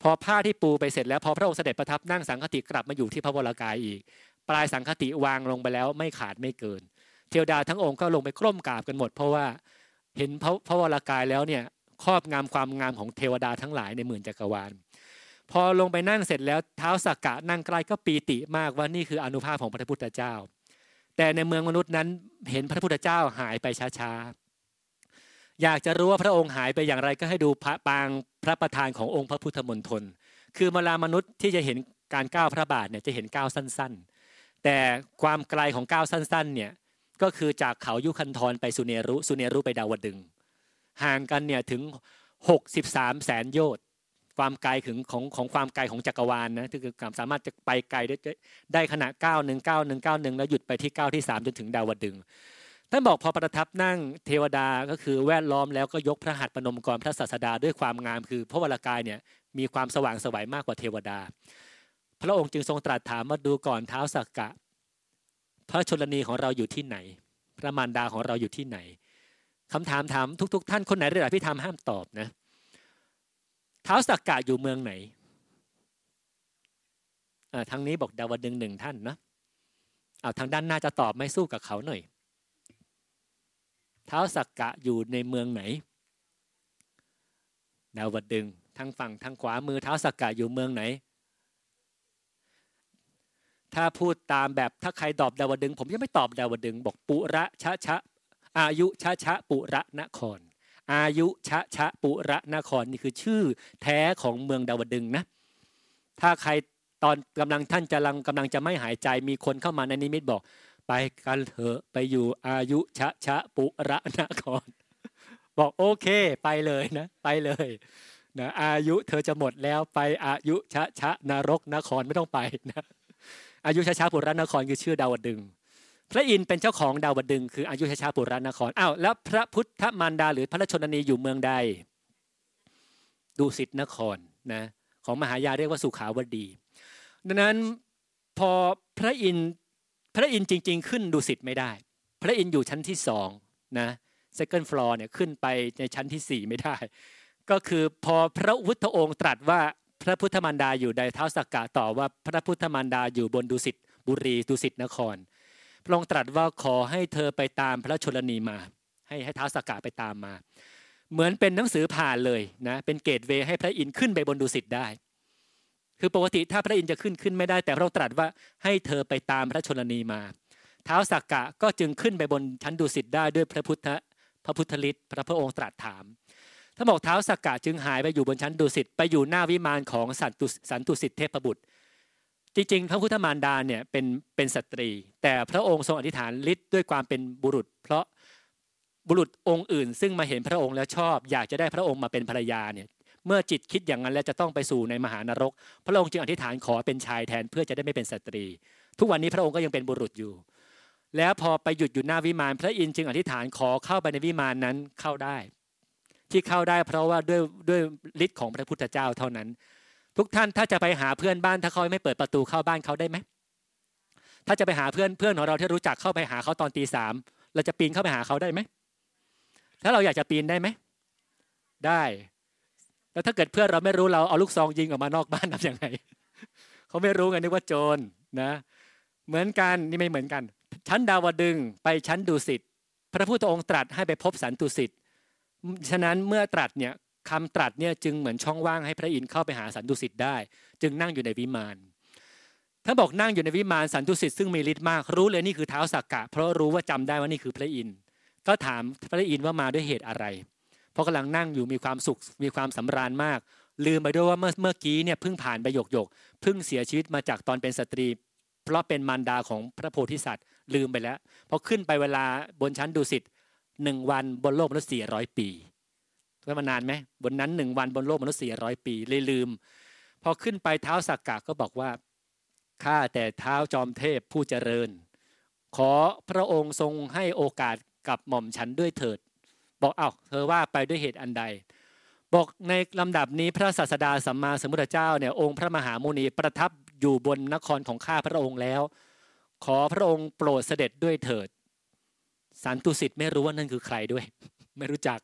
พอผ้าที่ปูไปเสร็จแล้วพอพระองค์เสด็จประทับนั่งสังคติกลับมาอยู่ที่พระวรกายอีก ปลายสังคติวางลงไปแล้วไม่ขาดไม่เกิน เทวดาทั้งองค์ก็ลงไปกล้มกราบกันหมดเพราะว่าเห็นพระพระวรกายแล้วเนี่ยครอบงามความงามของเทวดาทั้งหลายในหมื่นจักรวาลพอลงไปนั่งเสร็จแล้วเท้าสักกะนั่งใกล้ก็ปีติมากว่านี่คืออนุภาพของพระพุทธเจ้า แต่ในเมืองมนุษย์นั้นเห็นพระพุทธเจ้าหายไปช้าๆอยากจะรู้ว่าพระองค์หายไปอย่างไร ก็ให้ดูพระปางพระประธานขององค์พระพุทธมนตรคือเวลามนุษย์ที่จะเห็นการก้าวพระบาทเนี่ยจะเห็นก้าวสั้นๆแต่ความไกลของก้าวสั้นๆเนี่ยก็คือจากเขายุคันธรไปสุเนรุสุเนรุไปดาวดึงห่างกันเนี่ยถึง 63แสนโยชน์ความไกลถึงของของความไกลของจักรวาลนะที่คือสามารถจะไปไกลได้ได้ขาด9 1 9 1 9 1 แล้วหยุดไปที่9ที่3จนถึงดาวดึง ท่านบอกพอประทับนั่งเทวดาก็คือแวดล้อมแล้วก็ยกพระหัตถ์ปนมกรพระศาสดาด้วยความงาม คือพระวรากายเนี่ยมีความสว่างสวัยมากกว่าเทวดา พระองค์จึงทรงตรัสถามมาดูก่อนเท้าสักกะ พระชนนีของเราอยู่ที่ไหน พระมารดาของเราอยู่ที่ไหนคำถามถามทุก ๆ ท่านคนไหนเรียนอภิธห้ามตอบนะท้าวสักกะอยู่เมืองไหนทางนี้บอกดาวดึงหนึ่งท่านนะเอาทางด้านหน้าจะตอบไม่สู้กับเขาหน่อยท้าวสักกะอยู่ในเมืองไหนดาวดึง ทางฝั่งทางขวามือท้าวสักกะอยู่เมืองไหน ถ้าพูดตามแบบถ้าใครตอบดาวดึง ผมยังไม่ตอบดาวดึงบอกปุระชะชะอายุชะชะปุระนคร อายุชะชะปุระนครนี่คือชื่อแท้ของเมืองดาวดึงนะถ้าใครตอนกำลังท่านจะลังกำลังจะไม่หายใจมีคนเข้ามาในนิมิตบอก ไปกันเถอะไปอยู่ อายุชะชะปุระนคร บอกโอเคไปเลยนะไปเลยนะอายุเธอจะหมดแล้วไปอายุชะชะนรกนครไม่ต้องไปนะ อายุชะชะปุระนครคือชื่อดาวดึงพระอินทร์เป็นเจ้าของดาวดึงคืออายุชาชาปุรานครอ้าวแล้วพระพุทธมารดาหรือพระราชนนีอยู่เมืองใดดูสิทธนครนะของมหายาเรียกว่าสุขาวดี ดังนั้นพอพระอินทร์พระอินทร์จริง ๆ ขึ้นดูสิทธ์ไม่ได้ พระอินทร์อยู่ชั้นที่สองนะเซคันด์ฟลอร์เนี่ยขึ้นไปในชั้นที่ 4 ไม่ได้ ก็คือพอพระวุทธองค์ตรัสว่า พระพุทธมารดาอยู่ใดเท้าสักกะต่อว่าพระพุทธมารดาอยู่บนดุสิตบุรีดุสิตนครพระองค์ตรัสว่าขอให้เธอไปตามพระชนนีมา ให้ให้เท้าสากาไปตามมา เหมือนเป็นหนังสือผ่านเลยนะเป็นเกตเวให้พระอินทร์ขึ้นไปบนดุสิตได้คือปกติถ้าพระอินทร์จะขึ้นขึ้นไม่ได้ แต่พระองค์ตรัสว่าให้เธอไปตามพระชนนีมาเท้าสักกะก็จึงขึ้นไปบนชั้นดุสิตได้ด้วยพระพุทธ พระพุทธฤทธิ์พระพระองค์ตรัสถามท้าบอกเท้าสักกะจึงหายไปอยู่บนชั้นดุสิตไปอยู่หน้าวิมานของสันตุสันตุสิทธิเทพบุตรจริงๆพระพุทธมารดาเนี่ยเป็นเป็นสตรี แต่พระองค์ทรงอธิษฐานฤทธิ์ด้วยความเป็นบุรุษ เพราะบุรุษองค์อื่น ซึ่งมาเห็นพระองค์แล้วชอบ อยากจะได้พระองค์มาเป็นภรรยาเนี่ยเมื่อจิตคิดอย่างนั้นแล้วจะต้องไปสู่ในมหานรก พระองค์จึงอธิษฐานขอเป็นชายแทนเพื่อจะได้ไม่เป็นสตรี ทุกวันนี้พระองค์ก็ยังเป็นบุรุษอยู่ แล้วพอไปหยุดอยู่หน้าวิมาน พระอินทร์จึงอธิษฐานขอเข้าไปในวิมานนั้นเข้าได้ ที่เข้าได้เพราะว่าด้วยด้วยฤทธิ์ของพระพุทธเจ้าเท่านั้นทุกท่านถ้าจะไปหาเพื่อนบ้านถ้าเขาไม่เปิดประตูเข้าบ้านเขาได้ไหมถ้าจะไปหาเพื่อนเพื่อนของเราที่รู้จักเข้าไปหาเขาตอนตีสามเราจะปีนเข้าไปหาเขาได้ไหมถ้าเราอยากจะปีนได้ไหมได้ แล้วถ้าเกิดเพื่อนเราไม่รู้เราเอาลูกซองยิงออกมานอกบ้านทำยังไงเขาไม่รู้กันนึกว่าโจรนะ เหมือนกันนี่ไม่เหมือนกัน ชั้นดาวดึงไปชั้นดุสิตพระพุทธองค์ตรัสให้ไปพบสันตุสิตฉะนั้นเมื่อตรัสเนี่ยคำตรัสเนี่ยจึงเหมือนช่องว่างให้พระอินทร์เข้าไปหาสันตุสิทธิ์ได้จึงนั่งอยู่ในวิมานท่านบอกนั่งอยู่ในวิมานสันตุสิทธิ์ซึ่งมีฤทธิ์มากรู้เลยนี่คือเท้าสักกะเพราะรู้ว่าจำได้ว่านี่คือพระอินทร์ก็ถามพระอินทร์ว่ามาด้วยเหตุอะไรเพราะกำาลังนั่งอยู่มีความสุขมีความสำราญมาก ลืมไปด้วยว่าเมื่อเมื่อกี้เนี่ยเพิ่งผ่านไปหยกหยกเพิ่งเสียชีวิตมาจากตอนเป็นสตรี เพราะเป็นมารดาของพระโพธิสัตว์ ลืมไปแล้วพอขึ้นไปเวลาบนชั้นดุสิตหนึ่งวันบนโลกนั้นสี่ร้อยปีแล้วมานานไหมบนนั้นหนึ่งวันบนโลกมนุษย์สี่ร้อยปีเลยลืม พอขึ้นไปเท้าสักกะก็บอกว่าข้าแต่เท้าจอมเทพผู้เจริญ ขอพระองค์ทรงให้โอกาสกับหม่อมฉันด้วยเถิด บอกเอา้าเธอว่าไปด้วยเหตุอันใด บอกในลำดับนี้พระศาสดาสัมมาสัมพุทธเจ้าเนี่ยองค์พระมหาโมนีประทับอยู่บนนครของข้าพระองค์แล้ว ขอพระองค์โปรดเสด็จด้วยเถิด สันตุสิทธิ์ไม่รู้ว่านั่นคือใครด้วย ไม่รู้จัก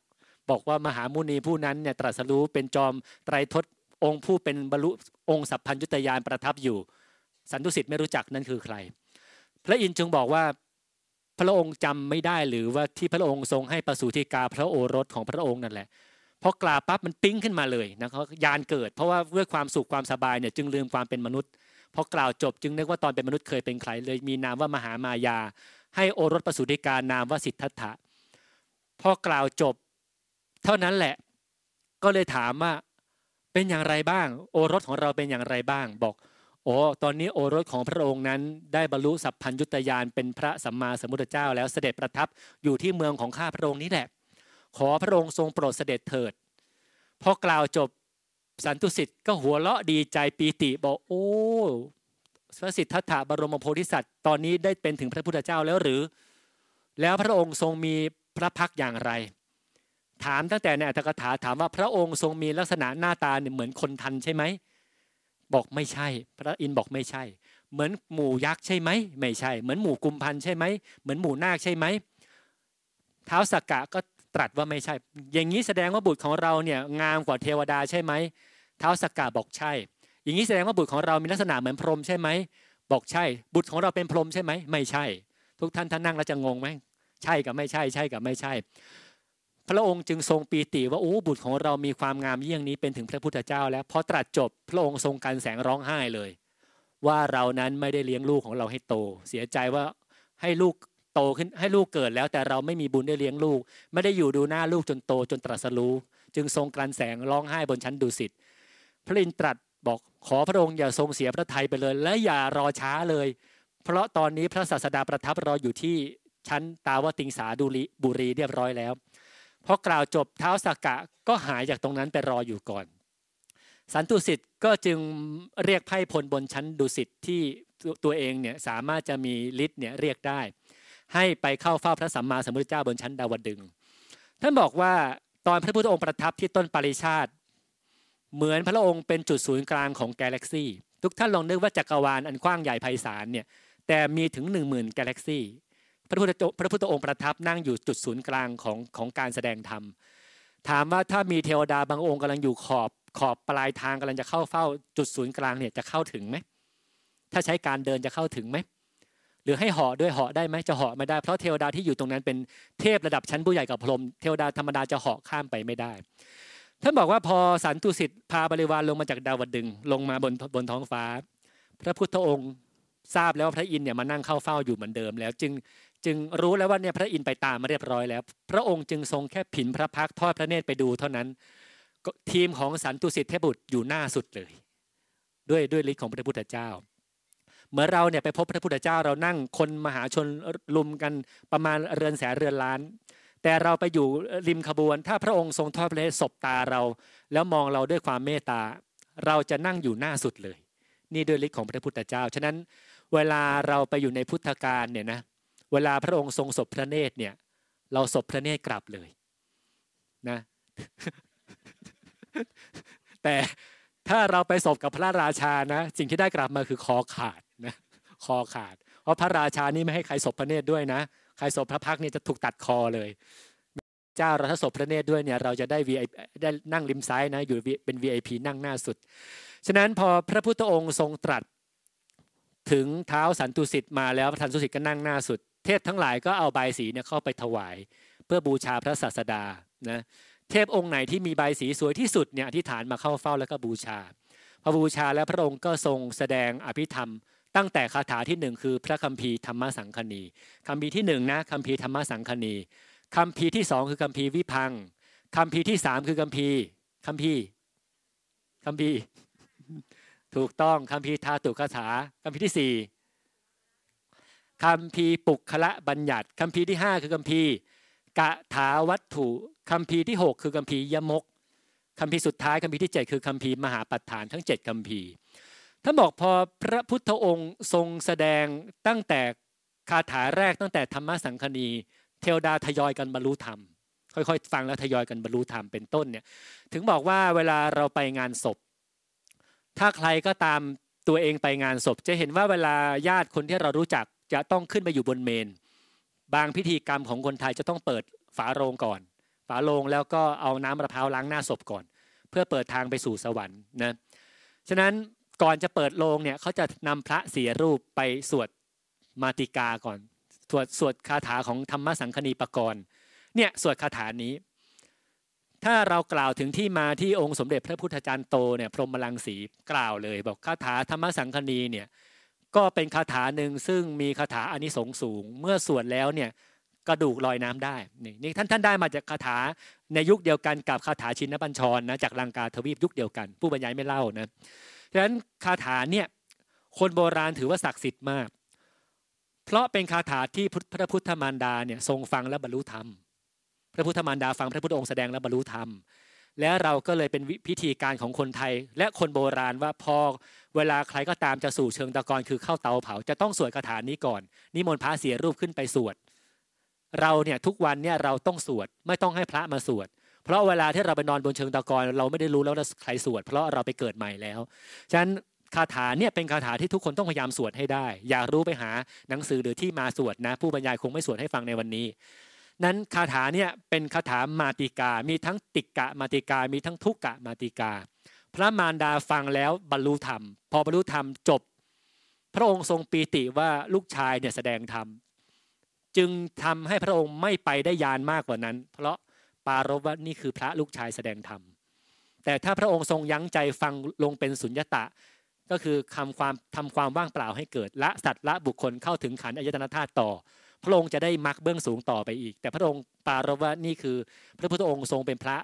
บอกว่ามหามุนีผู้นั้นเนี่ยตรัสรู้เป็นจอมไตรทศองค์ผู้เป็นบรรลุองค์สัพพัญญุตยานประทับอยู่ สันตุสิทธิ์ไม่รู้จักนั่นคือใคร พระอินทร์จึงบอกว่าพระองค์จำไม่ได้หรือว่าที่พระองค์ทรงให้ประสูติกาพระโอรสของพระองค์นั่นแหละพอกราบปั๊บมันปิ้งขึ้นมาเลยนะครับยานเกิด เพราะว่าด้วยความสุขความสบายเนี่ยจึงลืมความเป็นมนุษย์พอกล่าวจบจึงนึกว่าตอนเป็นมนุษย์เคยเป็นใครเลยมีนามว่ามหามายา ให้โอรสประสูติกานามว่าสิทธัตถะพอกล่าวจบเท่านั้นแหละก็เลยถามว่าเป็นอย่างไรบ้าง โอรสของเราเป็นอย่างไรบ้าง บอกโอ้ตอนนี้โอรสของพระองค์นั้น ได้บรรลุสัพพัญญุตยานเป็นพระสัมมาสัมพุทธเจ้าแล้วเสด็จประทับอยู่ที่เมืองของข้าพระองค์นี้แหละ ขอพระองค์ทรงโปรดเสด็จเถิดพอกล่าวจบสันตุสิทธิ์ก็หัวเราะดีใจปีติ บอกโอ้พระสิทธัตถะบรมโพธิสัตว์ ตอนนี้ได้เป็นถึงพระพุทธเจ้าแล้วหรือ แล้วพระองค์ทรงมีพระพักอย่างไรถามตั้งแต่ในอัตถกถาถามว่าพระองค์ทรงมีลักษณะหน้าตาเนี่ยเหมือนคนทันใช่ไหมบอกไม่ใช่ พระอินบอกไม่ใช่ เหมือนหมูยักษ์ใช่ไหมไม่ใช่เหมือนหมูกุมพันใช่ไหมเหมือนหมูนาคใช่ไหมเท้าสกกะก็ตรัสว่าไม่ใช่ อย่างนี้แสดงว่าบุตรของเราเนี่ยงามกว่าเทวดาใช่ไหมเท้าสกกะบอกใช่ อย่างนี้แสดงว่าบุตรของเรามีลักษณะเหมือนพรหมใช่ไหมบอกใช่ บุตรของเราเป็นพรหมใช่ไหมไม่ใช่ ทุกท่านท่านนั่งแล้วจะงงไหมใช่กับไม่ใช่ใช่กับไม่ใช่พระองค์จึงทรงปีติว่าโอ้บุตรของเรามีความงามเยี่ยงนี้เป็นถึงพระพุทธเจ้า แล้วพอตรัสจบพระองค์ทรงกันแสงร้องไห้เลย ว่าเรานั้นไม่ได้เลี้ยงลูกของเราให้โต เสียใจว่าให้ลูกโตขึ้นให้ลูกเกิดแล้ว แต่เราไม่มีบุญได้เลี้ยงลูกไม่ได้อยู่ดูหน้าลูกจนโตจนตรัสรู้จึงทรงกลันแสงร้องไห้บนชั้นดุสิตพระอินตรัสบอกขอพระองค์อย่าทรงเสียพระทัยไปเลยและอย่ารอช้าเลย เพราะตอนนี้พระศาสดาประทับรออยู่ที่ชั้นตาวติงสาดุริบุรีเรียบร้อยแล้วพอกล่าวจบเท้าสักกะก็หายจากตรงนั้นไปรออยู่ก่อน สันตุสิทธิ์ก็จึงเรียกไพ่พลบนชั้นดุสิตที่ตัวเองเนี่ยสามารถจะมีฤทธิ์เนี่ยเรียกได้ ให้ไปเข้าเฝ้าพระสัมมาสัมพุทธเจ้าบนชั้นดาวดึงท่านบอกว่าตอนพระพุทธองค์ประทับที่ต้นปริชาติเหมือนพระองค์เป็นจุดศูนย์กลางของกาแล็กซี่ทุกท่านลองนึกว่าจักรวาลอันกว้างใหญ่ไพศาลเนี่ยแต่มีถึง 1 0,000กาแล็กซี่พระพุทธพระพุทธองค์ประทับนั่งอยู่จุดศูนย์กลางของของการแสดงธรรมถามว่าถ้ามีเทวดาบางองค์กำลังอยู่ขอบขอบปลายทางกำลังจะเข้าเฝ้า จุดศูนย์กลางเนี่ยจะเข้าถึงไหมถ้าใช้การเดินจะเข้าถึงไหมหรือให้เหาะด้วยเหาะได้ไหมจะเหาะไม่ได้เพราะเทวดาที่อยู่ตรงนั้นเป็นเทพระดับชั้นผู้ใหญ่กับพรหมเทวดาธรรมดาจะเหาะข้ามไปไม่ได้ท่านบอกว่าพอสันตุสิทธิ์พาบริวารลงมาจากดาวดึงลงมาบนบนท้องฟ้า พระพุทธองค์ทราบแล้วว่าพระอินทร์เนี่ยมานั่งเข้าเฝ้าอยู่เหมือนเดิมแล้วจึงจึงรู้แล้วว่าเนี่ยพระอินทร์ไปตามมาเรียบร้อยแล้ว พระองค์จึงทรงแค่ผินพระพักทอดพระเนตรไปดู เท่านั้นทีมของสันตุสิทธิบุตรอยู่หน้าสุดเลย ด้วยด้วยฤทธิ์ของพระพุทธเจ้าเมื่อเราเนี่ยไปพบพระพุทธเจ้าเรานั่งคนมหาชนลุมกันประมาณเรือนแสนเรือนล้าน แต่เราไปอยู่ริมขบวน ถ้าพระองค์ทรงทอดพระเนตรศบตาเรา แล้วมองเราด้วยความเมตตาเราจะนั่งอยู่หน้าสุดเลยนี่ด้วยฤทธิ์ของพระพุทธเจ้าฉะนั้น เวลาเราไปอยู่ในพุทธการเนี่ยนะเวลาพระองค์ทรงศพพระเนตรเนี่ยเราศพพระเนตรกลับเลยนะแต่ถ้าเราไปศพกับพระราชานะสิ่งที่ได้กลับมาคือคอขาดนะคอขาด เพราะพระราชานี่ไม่ให้ใครศพพระเนตรด้วยนะ ใครศพพระพักเนี่ยจะถูกตัดคอเลยเจ้าเราถ้าศพพระเนตรด้วยเนี่ยเราจะได้วีไอได้นั่งริมซ้ายนะอยู่เป็น VIP นั่งหน้าสุด ฉะนั้นพอพระพุทธองค์ทรงตรัสถึงเท้าสันตุสิทธิ์มาแล้วพระสันตุสิทธิ์ก็นั่งหน้าสุดเทพทั้งหลายก็เอาใบสีเนี่ยเข้าไปถวายเพื่อบูชาพระศาสดานะเทพองค์ไหนที่มีใบสีสวยที่สุดเนี่ยอธิษฐานมาเข้าเฝ้า แล้วก็บูชาพอบูชาแล้วพระองค์ก็ทรงแสดงอภิธรรม ตั้งแต่คาถาที่หนึ่งคือ พระคัมภีร์ธรรมสังคณีคัมภีร์ที่หนึ่งนะคัมภีร์ธรรมสังคณีคัมภีร์ที่สองคือคัมภีร์วิพังคัมภีร์ที่สามคือคัมภีร์คัมภีร์คัมภีร์ถูกต้องคัมภีร์ทาตุคาถาคัมภีร์ที่สี่คำพีปุกคละบัญญัติคำพีที่5คือคำพีกะถาวัตถุคำพีที่ 6 คือคำพียมกคำพีสุดท้ายคำพีที่ 7 คือคำพีมหาปัฏฐานทั้ง7คำพีท่านบอกพอพระพุทธองค์ทรงแสดงตั้งแต่คาถาแรกตั้งแต่ธรรมสังคณีเทวดาทยอยกันบรรลุธรรม ค่อย ๆ ฟังแล้วทยอยกันบรรลุธรรมเป็นต้นเนี่ยถึงบอกว่าเวลาเราไปงานศพ ถ้าใครก็ตามตัวเองไปงานศพ จะเห็นว่าเวลาญาติคนที่เรารู้จักจะต้องขึ้นไปอยู่บนเมนบางพิธีกรรมของคนไทยจะต้องเปิดฝาโรงก่อน ฝาโรงแล้วก็เอาน้ำมะพร้าวล้างหน้าศพก่อน เพื่อเปิดทางไปสู่สวรรค์นะฉะนั้นก่อนจะเปิดโรงเนี่ยเขาจะนำพระเสียรูปไปสวดมาติกาก่อนสวดสวดคาถาของธรรมสังคณีปกรณ์เนี่ยสวดคาถานี้ ถ้าเรากล่าวถึงที่มาที่องค์สมเด็จพระพุทธจารย์โตเนี่ยพรหมลังสีกล่าวเลยบอกคาถาธรรมสังคณีเนี่ยก็เป็นคาถาหนึ่งซึ่งมีคาถาอานิสงส์สูงเมื่อสวดแล้วเนี่ยกระดูกลอยน้ำได้นี่นี่ท่านท่านได้มาจากคาถาในยุคเดียวกันกับคาถาชินบัญชรนะจากลังกาทวีปยุคเดียวกัน ผู้บรรยายไม่เล่านะดังนั้นคาถาเนี่ยคนโบราณถือว่าศักดิ์สิทธิ์มาก เพราะเป็นคาถาที่พระพุทธมารดาเนี่ยทรงฟังและบรรลุธรรม พระพุทธมารดาฟังพระพุทธองค์แสดงและบรรลุธรรมและเราก็เลยเป็นพิธีการของคนไทยและคนโบราณว่าพอเวลาใครก็ตามจะสู่เชิงตะกอนคือเข้าเตาเผา จะต้องสวดคาถานี้ก่อน นิมนต์พระเสียรูปขึ้นไปสวด เราเนี่ยทุกวันเนี่ยเราต้องสวดไม่ต้องให้พระมาสวด เพราะเวลาที่เราไปนอนบนเชิงตะกอนเราไม่ได้รู้แล้วว่าใครสวด เพราะเราไปเกิดใหม่แล้ว ฉะนั้นคาถาเนี่ยเป็นคาถาที่ทุกคนต้องพยายามสวดให้ได้ อยากรู้ไปหาหนังสือหรือที่มาสวดนะ ผู้บรรยายคงไม่สวดให้ฟังในวันนี้นั้นคาถาเนี่ยเป็นคาถามาติกามีทั้งติกะมาติกามีทั้งทุกกะมาติกาพระมารดาฟังแล้วบรรลุธรรม พอบรรลุธรรมจบ พระองค์ทรงปีติว่าลูกชายเนี่ยแสดงธรรมจึงทำให้พระองค์ไม่ไปได้ยานมากกว่านั้น เพราะปารบว่านี่คือพระลูกชายแสดงธรรมแต่ถ้าพระองค์ทรงยั้งใจฟังลงเป็นสุญญตะก็คือทำความทำความว่างเปล่าให้เกิดละสัตว์ละบุคคลเข้าถึงขันอายตนะธาตุต่อพระองค์จะได้มักเบื้องสูงต่อไปอีก แต่พระองค์ปาราว่านี่คือ พระพุทธองค์ทรงเป็นพระ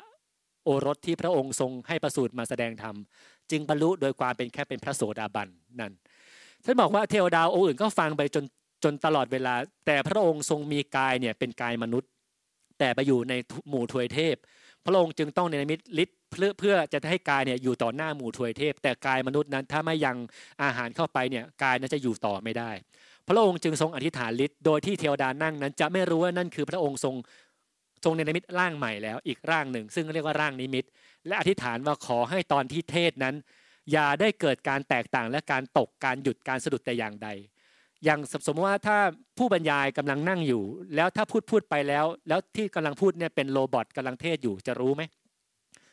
โอรสที่พระองค์ทรงให้ประสูติมาแสดงธรรม จึงบรรลุโดยความเป็นแค่เป็นพระโสดาบันนั่นท่านบอกว่าเทวดาองค์อื่นก็ฟังไปจนจนตลอดเวลา แต่พระองค์ทรงมีกายเนี่ยเป็นกายมนุษย์ แต่ไปอยู่ในหมู่ทวยเทพ พระองค์จึงต้องในมิตฤทธิ์เพื่อเพื่อจะให้กายเนี่ยอยู่ต่อหน้าหมู่ทวยเทพ แต่กายมนุษย์นั้นถ้าไม่ยังอาหารเข้าไปเนี่ยกายนั้นจะอยู่ต่อไม่ได้พระองค์จึงทรงอธิษฐานฤทธิ์โดยที่เทวดานั่งนั้นจะไม่รู้ว่านั่นคือพระองค์ทรงทรงในนิมิตร่างใหม่แล้ว อีกร่างหนึ่ง ซึ่งเรียกว่าร่างนิมิต และอธิษฐานว่าขอให้ตอนที่เทศนั้น อย่าได้เกิดการแตกต่าง และการตกการหยุดการสะดุดแต่อย่างใดอย่างสมมติว่าถ้าผู้บรรยายกำลังนั่งอยู่ แล้วถ้าพูดพูดไปแล้ว แล้วที่กำลังพูดเนี่ยเป็นโรบอทกำลังเทศอยู่จะรู้ไหม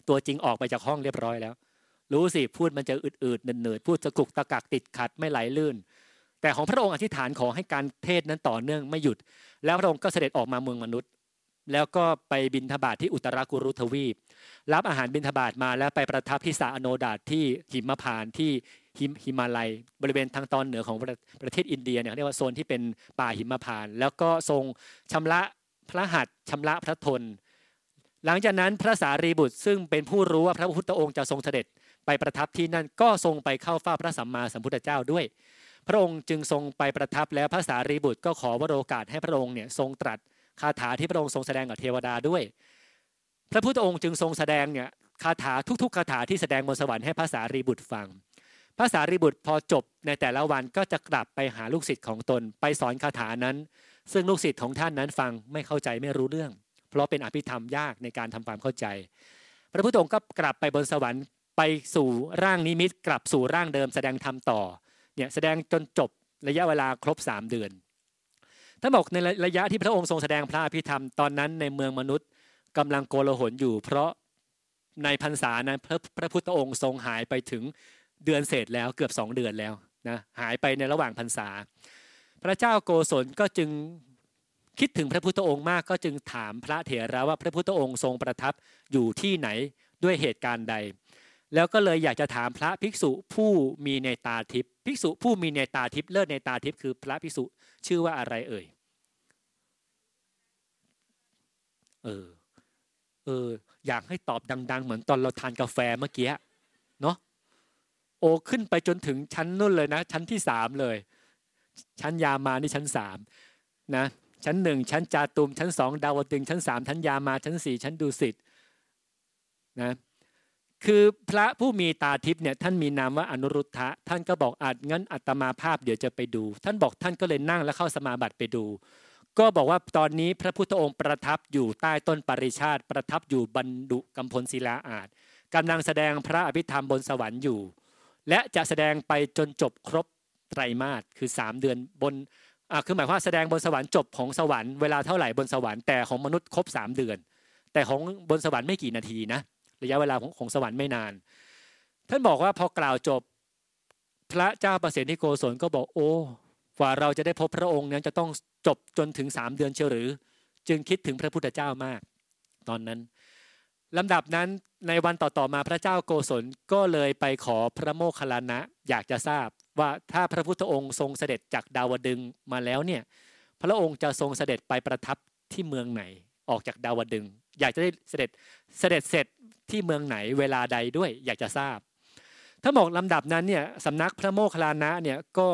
ตัวจริงออกไปจากห้องเรียบร้อยแล้ว รู้สิพูดมันจะอืดอดเนืดยพูดจะกุกตะกักติดขัดไม่ไหลลื่นแต่ของพระองค์อธิษฐานขอให้การเทศนั้นต่อเนื่องไม่หยุด แล้วพระองค์ก็เสด็จออกมาเมืองมนุษย์ แล้วก็ไปบินทบาทที่อุตรากุรุทวีป รับอาหารบินทบาทมาแล้วไปประทับที่สาอโนดาตที่หิมพานที่หิมาลัย บริเวณทางตอนเหนือของประเทศอินเดียเนี่ยเรียกว่าโซนที่เป็นป่าหิมพาน แล้วก็ทรงชำระพระหัตถ์ชำระพระทน หลังจากนั้นพระสารีบุตรซึ่งเป็นผู้รู้ว่าพระพุทธองค์จะทรงเสด็จไปประทับที่นั่นก็ทรงไปเข้าเฝ้าพระสัมมาสัมพุทธเจ้าด้วยพระองค์จึงทรงไปประทับแล้วพระสารีบุตรก็ขอวโรกาสให้พระองค์เนี่ยทรงตรัสคาถาที่พระองค์ทรงแสดงกับเทวดาด้วย พระพุทธองค์จึงทรงแสดงเนี่ยคาถาทุกๆคาถาที่แสดงบนสวรรค์ให้พระสารีบุตรฟังพระสารีบุตรพอจบในแต่ละวันก็จะกลับไปหาลูกศิษย์ของตนไปสอนคาถานั้น ซึ่งลูกศิษย์ของท่านนั้นฟังไม่เข้าใจไม่รู้เรื่อง เพราะเป็นอภิธรรมยากในการทำความเข้าใจ พระพุทธองค์ก็กลับไปบนสวรรค์ไปสู่ร่างนิมิต กลับสู่ร่างเดิมแสดงธรรมต่อเนี่ยแสดงจนจบระยะเวลาครบ 3 เดือน ท่านบอกในระยะที่พระองค์ทรงแสดงพระอภิธรรมตอนนั้น ในเมืองมนุษย์ กำลังโกลาหลอยู่เพราะในพรรษานั้นพระพระพุทธองค์ทรงหายไปถึงเดือนเศษแล้วเกือบสองเดือนแล้วนะหายไปในระหว่างพรรษา พระเจ้าโกศลก็จึงคิดถึงพระพุทธองค์มากก็จึงถามพระเถระว่าพระพุทธองค์ทรงประทับอยู่ที่ไหนด้วยเหตุการณ์ใดแล้วก็เลยอยากจะถามพระภิกษุผู้มีในตาทิพย์ภิกษุผู้มีในตาทิพย์เลิศในตาทิพย์คือพระภิกษุชื่อว่าอะไร เอ่ยเออเออ อยากให้ตอบดังๆเหมือนตอนเราทานกาแฟเมื่อกี้ เนาะโอ ขึ้นไปจนถึงชั้นนู่นเลยนะ ชั้นที่สามเลย ชั้นยามานี่ชั้นสามนะ ชั้นหนึ่งชั้นจาตุมชั้นสองดาวดึงชั้นสามชั้นยามาชั้นสี่ชั้นดุสิตนะคือพระผู้มีตาทิพย์เนี่ยท่านมีนามว่าอนุรุทธะท่านก็บอกอาจงั้นอัตมาภาพเดี๋ยวจะไปดู ท่านบอกท่านก็เลยนั่งแล้วเข้าสมาบัติไปดู ก็บอกว่าตอนนี้พระพุทธองค์ประทับอยู่ใต้ต้นปริชาติประทับอยู่บรรดุกัมพลศิลาอาจกำลังแสดงพระอภิธรรมบนสวรรค์อยู่และจะแสดงไปจนจบครบไตรมาสคือ 3 เดือนบนคือหมายความแสดงบนสวรรค์จบของสวรรค์เวลาเท่าไหร่บนสวรรค์แต่ของมนุษย์ครบ3เดือน แต่ของบนสวรรค์ไม่กี่นาทีนะระยะเวลาของสวรรค์ไม่นาน ท่านบอกว่าพอกล่าวจบ พระเจ้าประสิทธิโกศลก็บอกโอ้กว่าเราจะได้พบพระองค์นั้นจะต้องจบจนถึงสามเดือนเชียวหรือจึงคิดถึงพระพุทธเจ้ามาก ตอนนั้นลำดับนั้นในวันต่อๆมาพระเจ้าโกศลก็เลยไปขอพระโมคคัลลานะอยากจะทราบว่าถ้าพระพุทธองค์ทรงเสด็จจากดาวดึงมาแล้วเนี่ยพระองค์จะทรงเสด็จไปประทับที่เมืองไหนออกจากดาวดึงอยากจะได้เสด็จเสด็จเสร็จที่เมืองไหนเวลาใดด้วยอยากจะทราบถ้าบอกลำดับนั้นเนี่ยสำนักพระโมคคัลลานะเนี่ยก็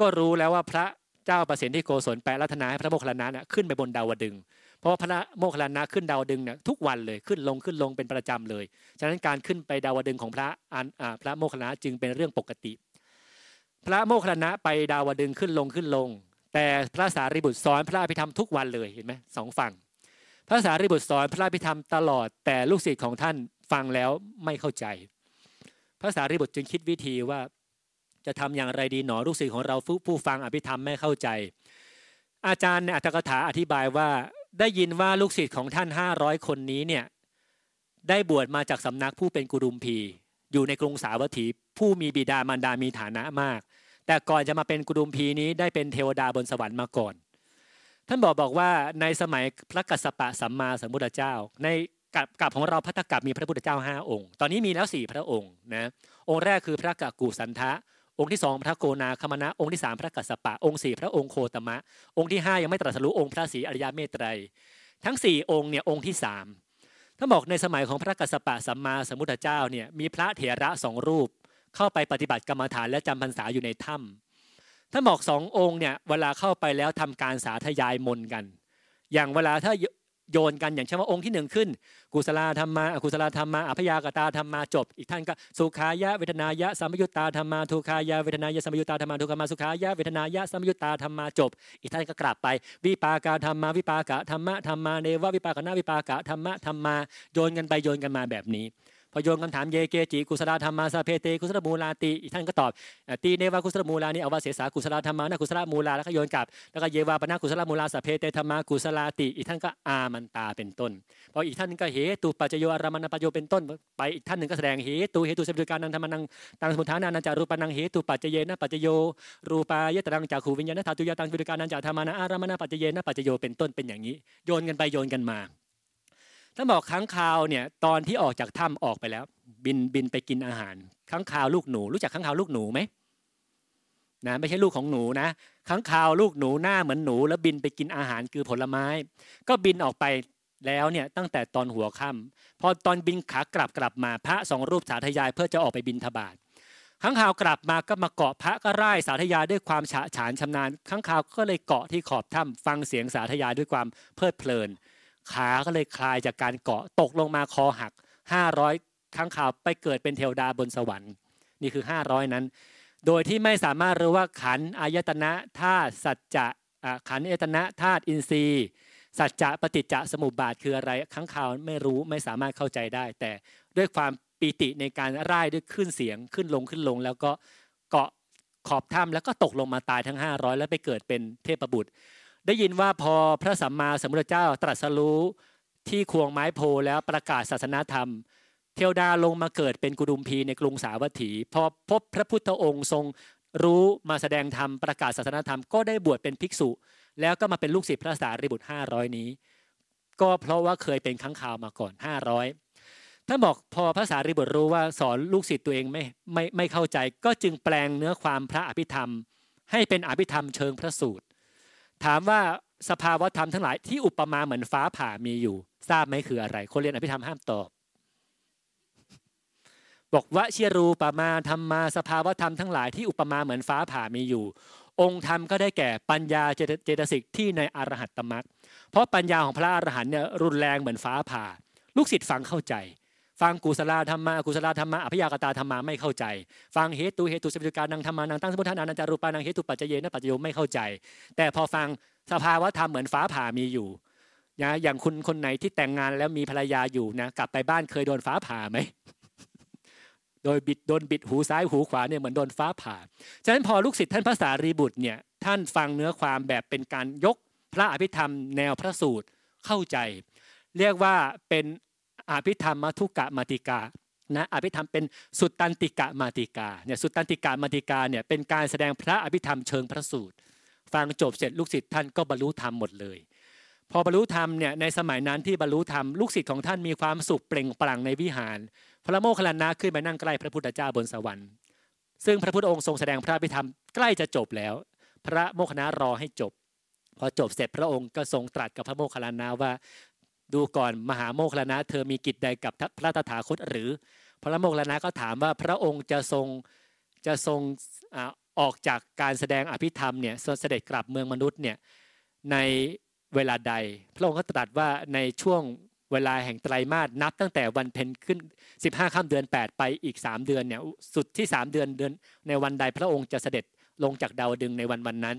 ก็รู้แล้วว่าพระเจ้าประสิทธิโกศลแปลรัตนาให้พระโมคคัลลานะเนี่ยขึ้นไปบนดาวดึงเพราะว่าพระโมคคัลลานะขึ้นดาวดึงเนี่ยทุกวันเลยขึ้นลงขึ้นลงเป็นประจำเลย ฉะนั้นการขึ้นไปดาวดึงของพระอันพระโมคคัลลานะจึงเป็นเรื่องปกติ พระโมคคัลลานะไปดาวดึงขึ้นลงขึ้นลง แต่พระสารีบุตรสอนพระอภิธรรมทุกวันเลยเห็นไหมสองฝั่งพระสารีบุตรสอนพระพิธรรมตลอด แต่ลูกศิษย์ของท่านฟังแล้วไม่เข้าใจพระสารีบุตรจึงคิดวิธีว่าจะทำอย่างไรดีหนอลูกศิษย์ของเราผู้ฟังอภิธรรมไม่เข้าใจ อาจารย์ในอัตถกถาอธิบายว่าได้ยินว่าลูกศิษย์ของท่าน500คนนี้เนี่ยได้บวชมาจากสำนักผู้เป็นกุรุมพี อยู่ในกรุงสาวัตถีผู้มีบิดามารดามีฐานะมาก แต่ก่อนจะมาเป็นกุรุมพีนี้ ได้เป็นเทวดาบนสวรรค์มาก่อนท่านบอกบอกว่าในสมัยพระกัสสปะสัมมาสัมพุทธเจ้า ในกับกับของเราพัฒกับมีพระพุทธเจ้าห้าองค์ตอนนี้มีแล้วสี่พระองค์นะองค์แรกคือพระกะกูสันทะองค์ที่สองพระโกนาคมณะองค์ที่สามพระกัสสปะองค์สี่พระองค์โคตมะองค์ที่ห้ายังไม่ตรัสรู้องค์พระศรีอริยเมตไตรทั้งสี่องค์เนี่ยองค์ที่สามท่านบอกในสมัยของพระกัสสปะสัมมาสัมพุทธเจ้าเนี่ยมีพระเถระสองรูป เข้าไปปฏิบัติกรรมฐานและจำพรรษาอยู่ในถ้ำท่านบอกสององค์เนี่ยเวลาเข้าไปแล้วทำการสาธยายมนกัน อย่างเวลาถ้าโยนกันอย่างเช่นว่าองค์ที่หนึ่งขึ้น กุศลธรรมาอกุศลธรรมาอภยากตาธรรมาจบ อีกท่านก็สุขายะเวทนายะสัมยุตตาธรรมาทุขายะเวทนายะสัมยุตตาธรรมาทุกขมาสุขายะเวทนายะสัมยุตตาธรรมาจบอีกท่านก็กลับไป วิปากาธรรมาวิปากะธรรมะธรรมาเนวะวิปากนาวิปากะธรรมะธรรมาโยนกันไปโยนกันมาแบบนี้โยนคำถามเยเกจิกุศลธรรมาสาเพเตกุศลมูลาติอีท่านก็ตอบตีเนวากุศลมูลานี่เอาวาเสสากุศลธรรมานะกุศลมูลาแล้วก็โยนกลับแล้วก็เยวาปนะกุศลมูลาสาเพเตธรรมากุศลาติ อีกท่านก็อามันตาเป็นต้นพออีกท่านก็เหตุปัจโยอารามณปัจโยเป็นต้น ไปอีกท่านหนึ่งก็แสดงเหตุเหตุสัมยุการนันธรรมนังตังสมุทฐานานันจารูปนังเหตุปัจเยนะปัจโย รูปายตรังจากขูวิญญาณธาตุยตังสุทการนันจารธรรมานาอารามณปัจเยนะปัจโยเป็นต้นเป็นอย่างนี้ โยนกันไปโยนกันมาถ้าบอกค้างคาวเนี่ยตอนที่ออกจากถ้าออกไปแล้ว บินบินไปกินอาหารค้างคาวลูกหนูรู้จักค้างคาวลูกหนูไหมนะไม่ใช่ลูกของหนูนะค้างคาวลูกหนูหน้าเหมือนหนู แล้วบินไปกินอาหารคือผลไม้ ก็บินออกไปแล้วเนี่ยตั้งแต่ตอนหัวค่ำ พอตอนบินขากลับกลับมาพระสองรูปสาธยาย เพื่อจะออกไปบินทบาทข้างข่าวกลับมาก็มาเกาะพระก็ไร่สาธยายด้วยความฉะฉานชำนาญข้างข่าวก็เลยเกาะที่ขอบถ้าฟังเสียงสาธยายด้วยความเพลิดเพลินขาก็เลยคลายจากการเกาะตกลงมาคอหัก 500ข้างข่าวไปเกิดเป็นเทวดาบนสวรรค์ นี่คือ 500 นั้น โดยที่ไม่สามารถรู้ว่าขันอายตนะธาตุสัจจะขันอายตนะธาตุอินทรีย์ สัจจะปฏิจจสมุปบาทคืออะไรข้างข่าวไม่รู้ไม่สามารถเข้าใจได้ แต่ด้วยความปีติในการร่ายด้วยขึ้นเสียง ขึ้นลงขึ้นลงแล้วก็เกาะขอบถ้ำแล้วก็ตกลงมาตายทั้ง500แล้วไปเกิดเป็นเทพบุตรได้ยินว่าพอพระสัมมาสัมพุทธเจ้าตรัสรู้ที่ควงไม้โพแล้วประกาศศาสนาธรรมเทวดาลงมาเกิดเป็นกุดุมพีในกรุงสาวัตถีพอพบพระพุทธองค์ทรงรู้มาแสดงธรรมประกาศศาสนาธรรมก็ได้บวชเป็นภิกษุ แล้วก็มาเป็นลูกศิษย์พระสารีบุตร500นี้ก็เพราะว่าเคยเป็นข้างข่าวมาก่อน 500ท่านบอกพอพระสารีบุตรรู้ว่าสอนลูกศิษย์ตัวเองไม่ไม่ไม่เข้าใจ ก็จึงแปลงเนื้อความพระอภิธรรม ให้เป็นอภิธรรมเชิงพระสูตรถามว่าสภาวะธรรมทั้งหลายที่อุปมาเหมือนฟ้าผ่ามีอยู่ ทราบไหมคืออะไรคนเรียนอภิธรรมห้ามตอบบอกว่าเชียรูปมาธรรมมาสภาวะธรรมทั้งหลายที่อุปมาเหมือนฟ้าผ่ามีอยู่ องค์ธรรมก็ได้แก่ปัญญาเจตสิกที่ในอรหัตตมรรคเพราะปัญญาของพระอรหันต์เนี่ยรุนแรงเหมือนฟ้าผ่า ลูกศิษย์ฟังเข้าใจฟังกุศลธรรมะกุศลธรรมะอภิยากตาธรรมะไม่เข้าใจฟังเหตุเหตุสัพพิการนางธรรมานางตั้งสมุทานานันจารุปานางเหตุปัจเจเยนปัจโยไม่เข้าใจ แต่พอฟังสภาวะธรรมเหมือนฟ้าผ่ามีอยู่นะอย่างคุณคนไหนที่แต่งงานแล้วมีภรรยาอยู่นะกลับไปบ้านเคยโดนฟ้าผ่าไหมโดยบิดโดนบิดหูซ้ายหูขวาเนี่ยเหมือนโดนฟ้าผ่า ฉะนั้นพอลูกศิษย์ท่านพระสารีบุตรเนี่ยท่านฟังเนื้อความแบบเป็นการยกพระอภิธรรม แนวพระสูตรเข้าใจ เรียกว่าเป็นอภิธรรมมัทุกะมาติกานะ อภิธรรมเป็นสุตตันติกะมาติกาเนี่ยสุตตันติกะมาติกาเนี่ย เป็นการแสดงพระอภิธรรมเชิงพระสูตร ฟังจบเสร็จลูกศิษย์ท่านก็บรรลุธรรมหมดเลย พอบรรลุธรรม เนี่ย ในสมัยนั้นที่บรรลุธรรม ลูกศิษย์ของท่านมีความสุขเปล่งปลั่งในวิหาร พระโมคคัลลานะขึ้นไปนั่งใกล้พระพุทธเจ้าบนสวรรค์ ซึ่งพระพุทธองค์ทรงแสดงพระอภิธรรมใกล้จะจบแล้ว พระโมคคัลลานะรอให้จบ พอจบเสร็จพระองค์ก็ทรงตรัสกับพระโมคคัลลานะว่าดูก่อนมหาโมคลนะเธอมีกิจใดกับพระตถาคต หรือ พระโมคลนะก็ถามว่าพระองค์จะทรงจะทรงออกจากการแสดงอภิธรรมเนี่ยเสด็จกลับเมืองมนุษย์เนี่ยในเวลาใด พระองค์ก็ตรัสว่าในช่วงเวลาแห่งไตรมาสนับตั้งแต่วันเพ็ญขึ้น 15ค่ำเดือน 8 ไปอีก 3 เดือนเนี่ยสุดที่ 3 เดือนเดือนในวันใดพระองค์จะเสด็จลงจากดาวดึงในวันวันนั้น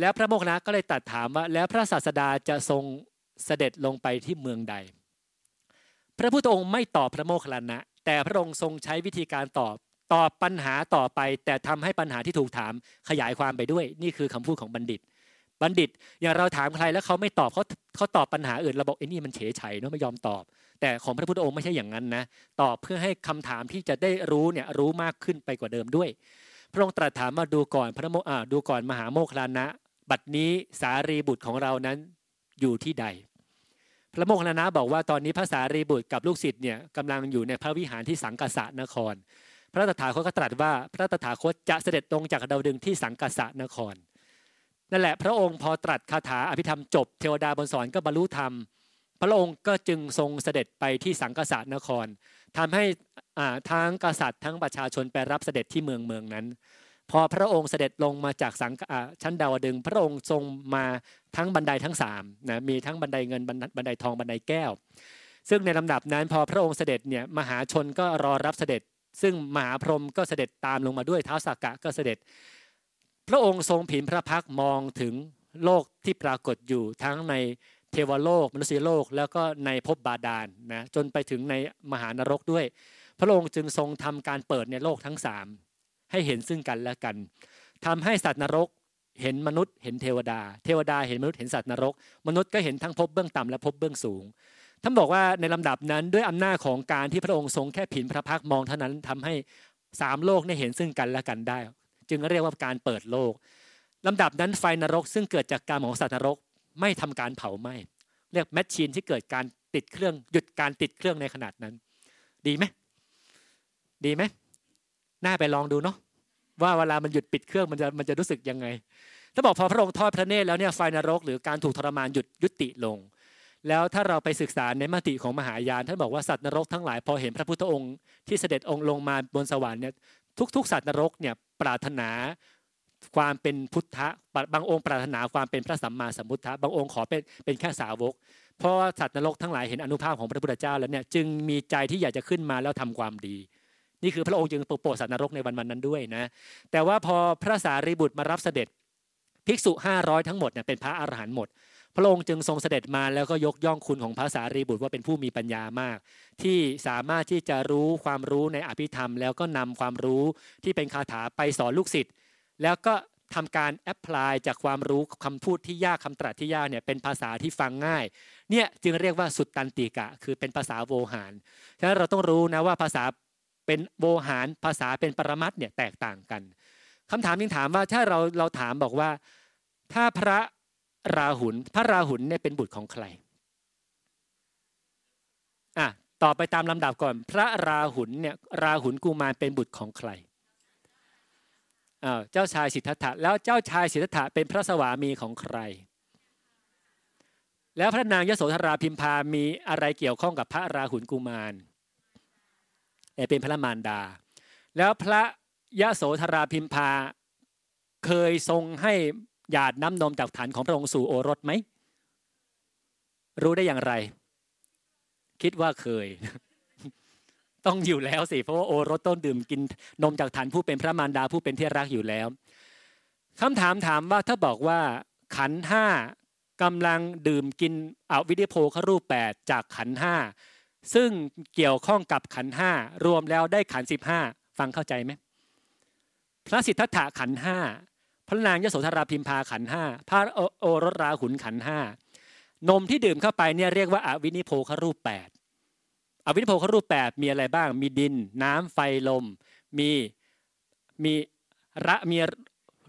แล้วพระโมคคัลลาก็เลยตัดถามว่าแล้วพระศาสดาจะทรงเสด็จลงไปที่เมืองใด พระพุทธองค์ไม่ตอบพระโมคคัลลานะแต่พระองค์ทรงใช้วิธีการตอบตอบปัญหาต่อไป แต่ทำให้ปัญหาที่ถูกถามขยายความไปด้วย นี่คือคำพูดของบัณฑิต บัณฑิตอย่างเราถามใครแล้วเขาไม่ตอบเขาเขาตอบปัญหาอื่นเราบอกไอ้นี่มันเฉยเฉยเนาะไม่ยอมตอบ แต่ของพระพุทธองค์ไม่ใช่อย่างนั้นนะตอบเพื่อให้คำถามที่จะได้รู้เนี่ยรู้มากขึ้นไปกว่าเดิมด้วย พระองค์ตรัสถามมาดูก่อน พระโมดูก่อนมหาโมคลานะ บัดนี้สารีบุตรของเรานั้นอยู่ที่ใด พระโมคคัลลานะบอกว่าตอนนี้พระสารีบุตรกับลูกศิษย์เนี่ยกำลังอยู่ในพระวิหารที่สังกัสสนคร พระตถาคตก็ตรัสว่าพระตถาคตจะเสด็จตรงจากดาวดึงที่สังกัสสนคร นั่นแหละพระองค์พอตรัสคาถาอภิธรรมจบ เทวดาบนสอนก็บรรลุธรรม พระองค์ก็จึงทรงเสด็จไปที่สังกัสสนคร ทำให้ทั้งกษัตริย์ทั้งประชาชนไปรับเสด็จที่เมืองเมืองนั้นพอพระองค์เสด็จลงมาจากสังชั้นดาวดึง พระองค์ทรงมาทั้งบันไดทั้ง3นะมีทั้งบันไดเงินบันไดทองบันไดแก้ว ซึ่งในลำดับนั้นพอพระองค์เสด็จเนี่ยมหาชนก็รอรับเสด็จ ซึ่งมหาพรหมก็เสด็จตามลงมาด้วยเท้าสักกะก็เสด็จ พระองค์ทรงผินพระพักมองถึงโลกที่ปรากฏอยู่ทั้งในเทวโลกมนุษยโลก แล้วก็ในภพบาดาลนนะจนไปถึงในมหานรกด้วย พระองค์จึงทรงทำการเปิดในโลกทั้ง3ให้เห็นซึ่งกันและกัน ทำให้สัตว์นรกเห็นมนุษย์ เห็นเทวดา เทวดาเห็นมนุษย์เห็นสัตว์นรก มนุษย์ก็เห็นทั้งภพเบื้องต่ำและภพเบื้องสูง ท่านบอกว่าในลำดับนั้นด้วยอำนาจของการที่พระองค์ทรงแค่ผินพระพักมองเท่านั้น ทำให้สามโลกได้เห็นซึ่งกันและกันได้ จึงเรียกว่าการเปิดโลกลำดับนั้นไฟนรกซึ่งเกิดจากการของสัตว์นรก ไม่ทำการเผาไหม้ เรียกแมชชีนที่เกิดการติดเครื่อง หยุดการติดเครื่องในขนาดนั้น ดีไหมดีไหมน่าไปลองดูเนาะว่าเวลามันหยุดปิดเครื่องมันจะมันจะรู้สึกยังไงถ้าบอกพอพระองค์ทอดพระเนตรแล้วเนี่ยไฟนรกหรือการถูกทรมานหยุดยุติลง แล้วถ้าเราไปศึกษาในมติของมหายานท่านบอกว่าสัตว์นรก ทั้งหลายพอเห็นพระพุทธองค์ที่เสด็จองค์ลงมาบนสวรรค์เนี่ยทุกๆ สัตว์นรกเนี่ยปรารถนาความเป็นพุทธะบางองค์ ปรารถนาความเป็นพระสัมมาสัมพุทธะบางองค์ขอเป็นเป็นแค่สาวกเพราะสัตว์นรกทั้งหลายเห็นอนุภาพของพระพุทธเจ้าแล้วเนี่ยจึงมีใจที่อยากจะขึ้นมาแล้วทำความดีนี่คือพระองค์จึงโปรดสัตว์นรกในวันวันนั้นด้วยนะ แต่ว่าพอพระสารีบุตรมารับเสด็จภิกษุ500ทั้งหมดเนี่ยเป็นพระอรหันต์หมด พระองค์จึงทรงเสด็จมาแล้วก็ยกย่องคุณของพระสารีบุตรว่าเป็นผู้มีปัญญามาก ที่สามารถที่จะรู้ความรู้ในอภิธรรม แล้วก็นำความรู้ที่เป็นคาถาไปสอนลูกศิษย์แล้วก็ทำการแอพพลายจากความรู้คำพูดที่ยากคำตรัสที่ยากเนี่ยเป็นภาษาที่ฟังง่ายเนี่ยจึงเรียกว่าสุดตันติกะคือเป็นภาษาโวหาร ฉะนั้นเราต้องรู้นะว่าภาษาเป็นโวหารภาษาเป็นปรมัตเนี่ยแตกต่างกัน คำถามยังถามว่าถ้าเราเราถามบอกว่าถ้าพระราหุลพระราหุลเนี่ยเป็นบุตรของใครอ่ะต่อไปตามลำดับก่อนพระราหุลเนี่ยราหุลกูมารเป็นบุตรของใครอ้าวเจ้าชายสิทธัตถะแล้วเจ้าชายสิทธัตถะเป็นพระสวามีของใคร แล้วพระนางยโสธราพิมพามีอะไรเกี่ยวข้องกับพระราหุลกุมารเป็นพระมารดา แล้วพระยะโสธราพิมพาเคยทรงให้หยาดน้ำนมจากฐานของพระองค์สู่โอรสไหม รู้ได้อย่างไร คิดว่าเคย ต้องอยู่แล้วสิ เพราะว่าโอรสต้นดื่มกินนมจากฐานผู้เป็นพระมารดาผู้เป็นที่รักอยู่แล้วคำถามถามว่าถ้าบอกว่า ขันห้ากำลังดื่มกินอวิเดโพครูปแปดจากขันห้าซึ่งเกี่ยวข้องกับขันห้ารวมแล้วได้ขันสิบห้าฟังเข้าใจไหมพระสิทธัตถะขันห้าพระนางยโสธราพิมพาขันห้าพระโอรสราหุนขันห้านมที่ดื่มเข้าไปเนี่ยเรียกว่าอวินิโพครูปแปดอวินิโพครูปแปดมีอะไรบ้าง มีดิน น้ำไฟลมมีมีระมี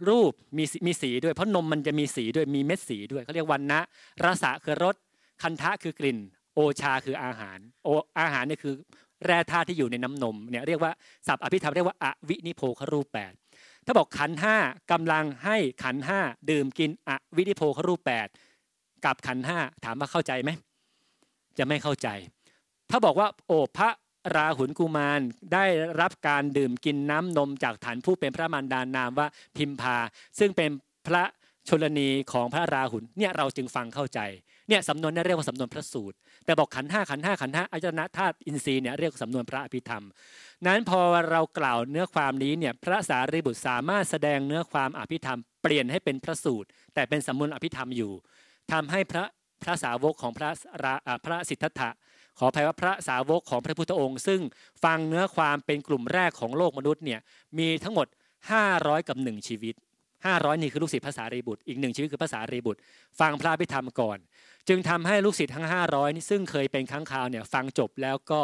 รูปมีมีสีด้วยเพราะนมมันจะมีสีด้วยมีเม็ดสีด้วยเขาเรียกวันนะรสะคือรสคันทะคือกลิ่นโอชาคืออาหารโออาหารเนี่ยคือแร่ธาตุที่อยู่ในน้ำนมเนี่ยเรียกว่าศัพท์อภิธรรมเรียกว่าอวินิโพครูปแปดถ้าบอกขันห้ากำลังให้ขันห้าดื่มกินอวินิโพครูปแปดกับขันห้าถามว่าเข้าใจไหมจะไม่เข้าใจ ถ้าบอกว่าโอพระราหุลกุมารได้รับการดื่มกินน้ำนมจากฐานผู้เป็นพระมารดานามว่าพิมพา ซึ่งเป็นพระชนนีของพระราหุลเนี่ยเราจึงฟังเข้าใจเนี่ยสำนวนนี่เรียกว่าสำนวนพระสูตรแต่บอกขันห้าขันห้าขันห้าอาจนะธาตุอินทรีย์เนี่ยเรียกสำนวนพระอภิธรรม นั้นพอเรากล่าวเนื้อความนี้เนี่ยพระสารีบุตรสามารถแสดงเนื้อความอภิธรรม เปลี่ยนให้เป็นพระสูตรแต่เป็นสำนวนอภิธรรมอยู่ ทำให้พระพระสาวกของพระพระสิทธัตถะขออภัยว่าพระสาวกของพระพุทธองค์ซึ่งฟังเนื้อความเป็นกลุ่มแรกของโลกมนุษย์เนี่ยมีทั้งหมด 500กับ1ชีวิต500 นี่คือลูกศิษย์ภาษารีบุตร อีกหนึ่งชีวิตคือภาษารีบุตร ฟังพระพิธรรมก่อน จึงทำให้ลูกศิษย์ทั้ง 500นี่ซึ่งเคยเป็นครั้งคราวเนี่ย ฟังจบแล้วก็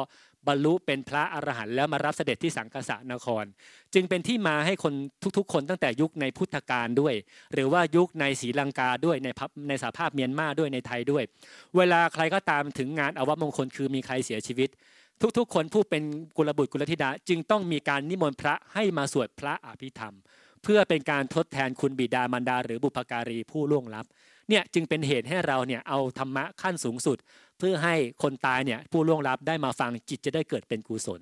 บรรลุเป็นพระอรหันต์แล้วมารับเสด็จที่สังกษานคร จึงเป็นที่มาให้คนทุกๆ คนตั้งแต่ยุคในพุทธกาลด้วย หรือว่ายุคในศรีลังกาด้วย ในในสภาพเมียนมาด้วยในไทยด้วย เวลาใครก็ตามถึงงานอวมงคลคือมีใครเสียชีวิต ทุกๆ คนผู้เป็นกุลบุตรกุลธิดาจึงต้องมีการนิมนต์พระให้มาสวดพระอภิธรรมเพื่อเป็นการทดแทนคุณบิดามารดาหรือบุพการีผู้ล่วงลับเนี่ยจึงเป็นเหตุให้เราเนี่ยเอาธรรมะขั้นสูงสุด เพื่อให้คนตายเนี่ยผู้ล่วงลับได้มาฟังจิตจะได้เกิดเป็นกุศล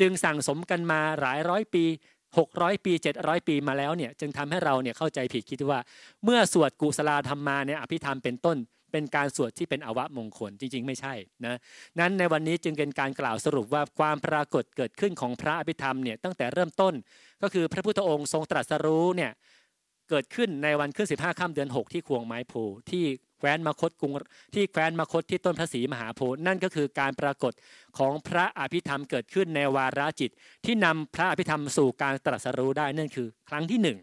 จึงสั่งสมกันมาหลายร้อยปี 600 ปี 700 ปีมาแล้วเนี่ยจึงทำให้เราเนี่ยเข้าใจผิดคิดว่า เมื่อสวดกุศลาธรรมมาเนี่ยอภิธรรมเป็นต้นเป็นการสวดที่เป็นอวมงคลจริงๆ ไม่ใช่นะนั้นในวันนี้จึงเป็นการกล่าวสรุปว่าความปรากฏเกิดขึ้นของพระอภิธรรมเนี่ยตั้งแต่เริ่มต้น ก็คือพระพุทธองค์ทรงตรัสรู้เนี่ยเกิดขึ้นในวันขึ้น15 ค่ำเดือน 6 ที่ควงไม้โพที่แคว้นมคตกรุงที่แคว้นมคตที่ต้นพระศรีมหาโพธิ์นั่นก็คือการปรากฏของพระอภิธรรมเกิดขึ้นในวาระจิตที่นำพระอภิธรรมสู่การตรัสรู้ได้นั่นคือครั้งที่หนึ่ง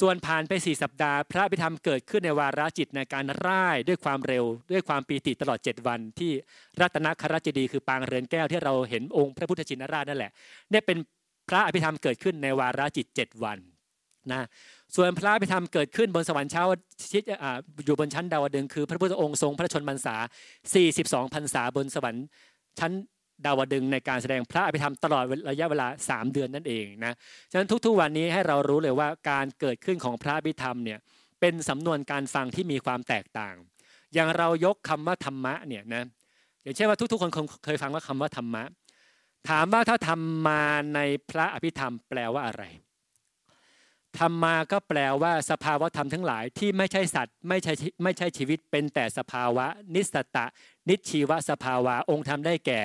ส่วนผ่านไปสี่สัปดาห์พระพิธรรมเกิดขึ้นในวาระจิตในการร่ายด้วยความเร็วด้วยความปีติตลอด7วันที่รัตนครเจดีคือปางเรือนแก้วที่เราเห็นองค์พระพุทธชินราชนั่นแหละเนี่ยเป็นพระอภิธรรมเกิดขึ้นในวาระจิต 7 วันนะส่วนพระอภิธรรมเกิดขึ้นบนสวรรค์เช้าชิดอยู่บนชั้นดาวดึงคือพระพุทธองค์ทรงพระชนมรรษา42พรรษาบนสวรรค์ชั้นดาวดึงในการแสดงพระอภิธรรมตลอดระยะเวลา3เดือนนั่นเองนะฉะนั้นทุก ๆวันนี้ให้เรารู้เลยว่า การเกิดขึ้นของพระอภิธรรมเนี่ยเป็นสำนวนการฟังที่มีความแตกต่าง อย่างเรายกคำว่าธรรมะเนี่ยนะอย่างเช่นว่าทุกๆคนเคยฟังว่าคำว่าธรรมะ ถามว่าถ้าธรรมมาในพระอภิธรรมแปลว่าอะไร ธรรมาก็แปลว่าสภาวะธรรมทั้งหลาย ที่ไม่ใช่สัตว์ไม่ใช่ไม่ใช่ชีวิตเป็นแต่สภาวะนิสตะนิชีวสภาวะองค์ธรรมได้แก่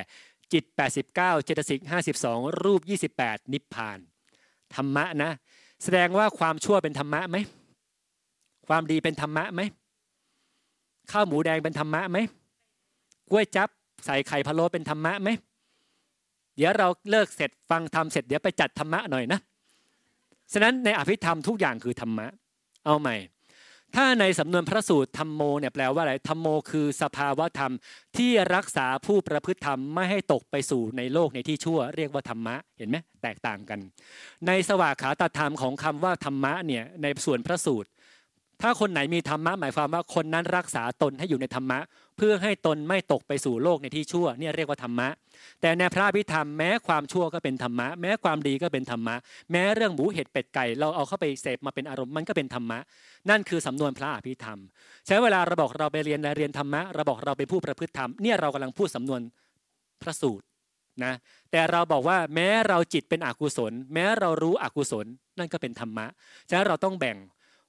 จิต89เจตสิก52 รูป 28 นิพพาน ธรรมะนะ แสดงว่าความชั่วเป็นธรรมะไหม ความดีเป็นธรรมะไหม ข้าวหมูแดงเป็นธรรมะไหม กล้วยจับใส่ไข่พะโล้เป็นธรรมะไหม เดี๋ยวเราเลิกเสร็จฟังธรรมเสร็จเดี๋ยวไปจัดธรรมะหน่อยนะ ฉะนั้นในอภิธรรมทุกอย่างคือธรรมะ เอาใหม่ถ้าในสำนวนพระสูตรธรรมโมเนี่ยแปลว่าอะไรธรรมโมคือสภาวะธรรมที่รักษาผู้ประพฤติธรรมไม่ให้ตกไปสู่ในโลกในที่ชั่ว เรียกว่าธรรมะเห็นไหมแตกต่างกัน ในสวากขาตธรรมของคำว่าธรรมะเนี่ยในส่วนพระสูตร ถ้าคนไหนมีธรรมะหมายความว่าคนนั้นรักษาตนให้อยู่ในธรรมะเพื่อให้ตนไม่ตกไปสู่โลกในที่ชั่วเนี่ยเรียกว่าธรรมะแต่ในพระพิธรรม แม้ความชั่วก็เป็นธรรมะแม้ความดีก็เป็นธรรมะแม้เรื่องหมูเห็ดเป็ดไก่ เราเอาเข้าไปเสพมาเป็นอารมณ์มันก็เป็นธรรมะ นั่นคือสำนวนพระอภิธรรม ใช้เวลาเราบอกเราไปเรียนเรียนธรรมะเราบอกเราเป็นผู้ประพฤติธรรมเนี่ยเรากำลังพูดสำนวนพระสูตรนะแต่เราบอกว่าแม้เราจิตเป็นอกุศล แม้เรารู้อกุศล นั่นก็เป็นธรรมะฉะนั้นเราต้องแบ่ง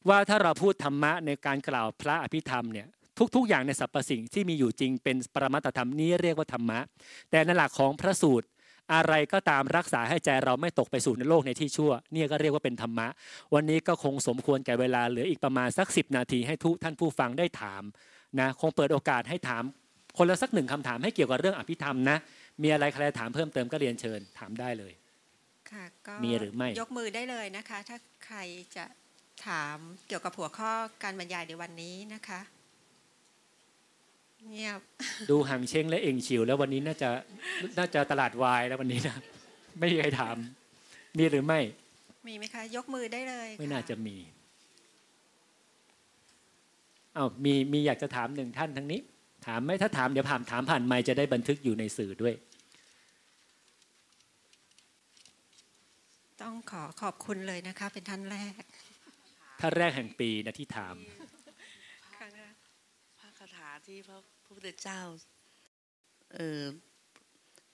ว่าถ้าเราพูดธรรมะในการกล่าวพระอภิธรรมเนี่ยทุกๆ อย่างในสรรพสิ่งที่มีอยู่จริงเป็นปรมัตธรรมนี้เรียกว่าธรรมะ แต่ในหลักของพระสูตรอะไรก็ตามรักษาให้ใจเราไม่ตกไปสู่ในโลกในที่ชั่วเนี่ยก็เรียกว่าเป็นธรรมะ วันนี้ก็คงสมควรแก่เวลาเหลืออีกประมาณสักสินาทีให้ทุกท่านผู้ฟังได้ถามนะคงเปิดโอกาสให้ถาม คนละสักหนึ่งคำถามให้เกี่ยวกับเรื่องอภิธรรมนะ มีอะไรใครถามเพิ่มเติมก็เรียนเชิญถามได้เลยค่ะก็มีหรือไม่ ยกมือได้เลยนะคะ ถ้าใครจะถามเกี่ยวกับหัวข้อการบรรยายในวันนี้นะคะเงียบดูห่างเช้งและเอ่งชิว แล้ววันนี้น่าจะน่าจะตลาดวายแล้ววันนี้นะไม่มีใครถามมีหรือไม่ มีไหมคะยกมือได้เลย ไม่น่าจะมีเอามีมีอยากจะถามหนึ่งท่านทางนี้ ถามไหมถ้าถามเดี๋ยวผ่านถามผ่านไม่จะได้บันทึกอยู่ในสื่อด้วย ต้องขอขอบคุณเลยนะคะ เป็นท่านแรกท่านแรกแห่งปีนะที่ถามพระคาถาที่พระธเจ้าเออ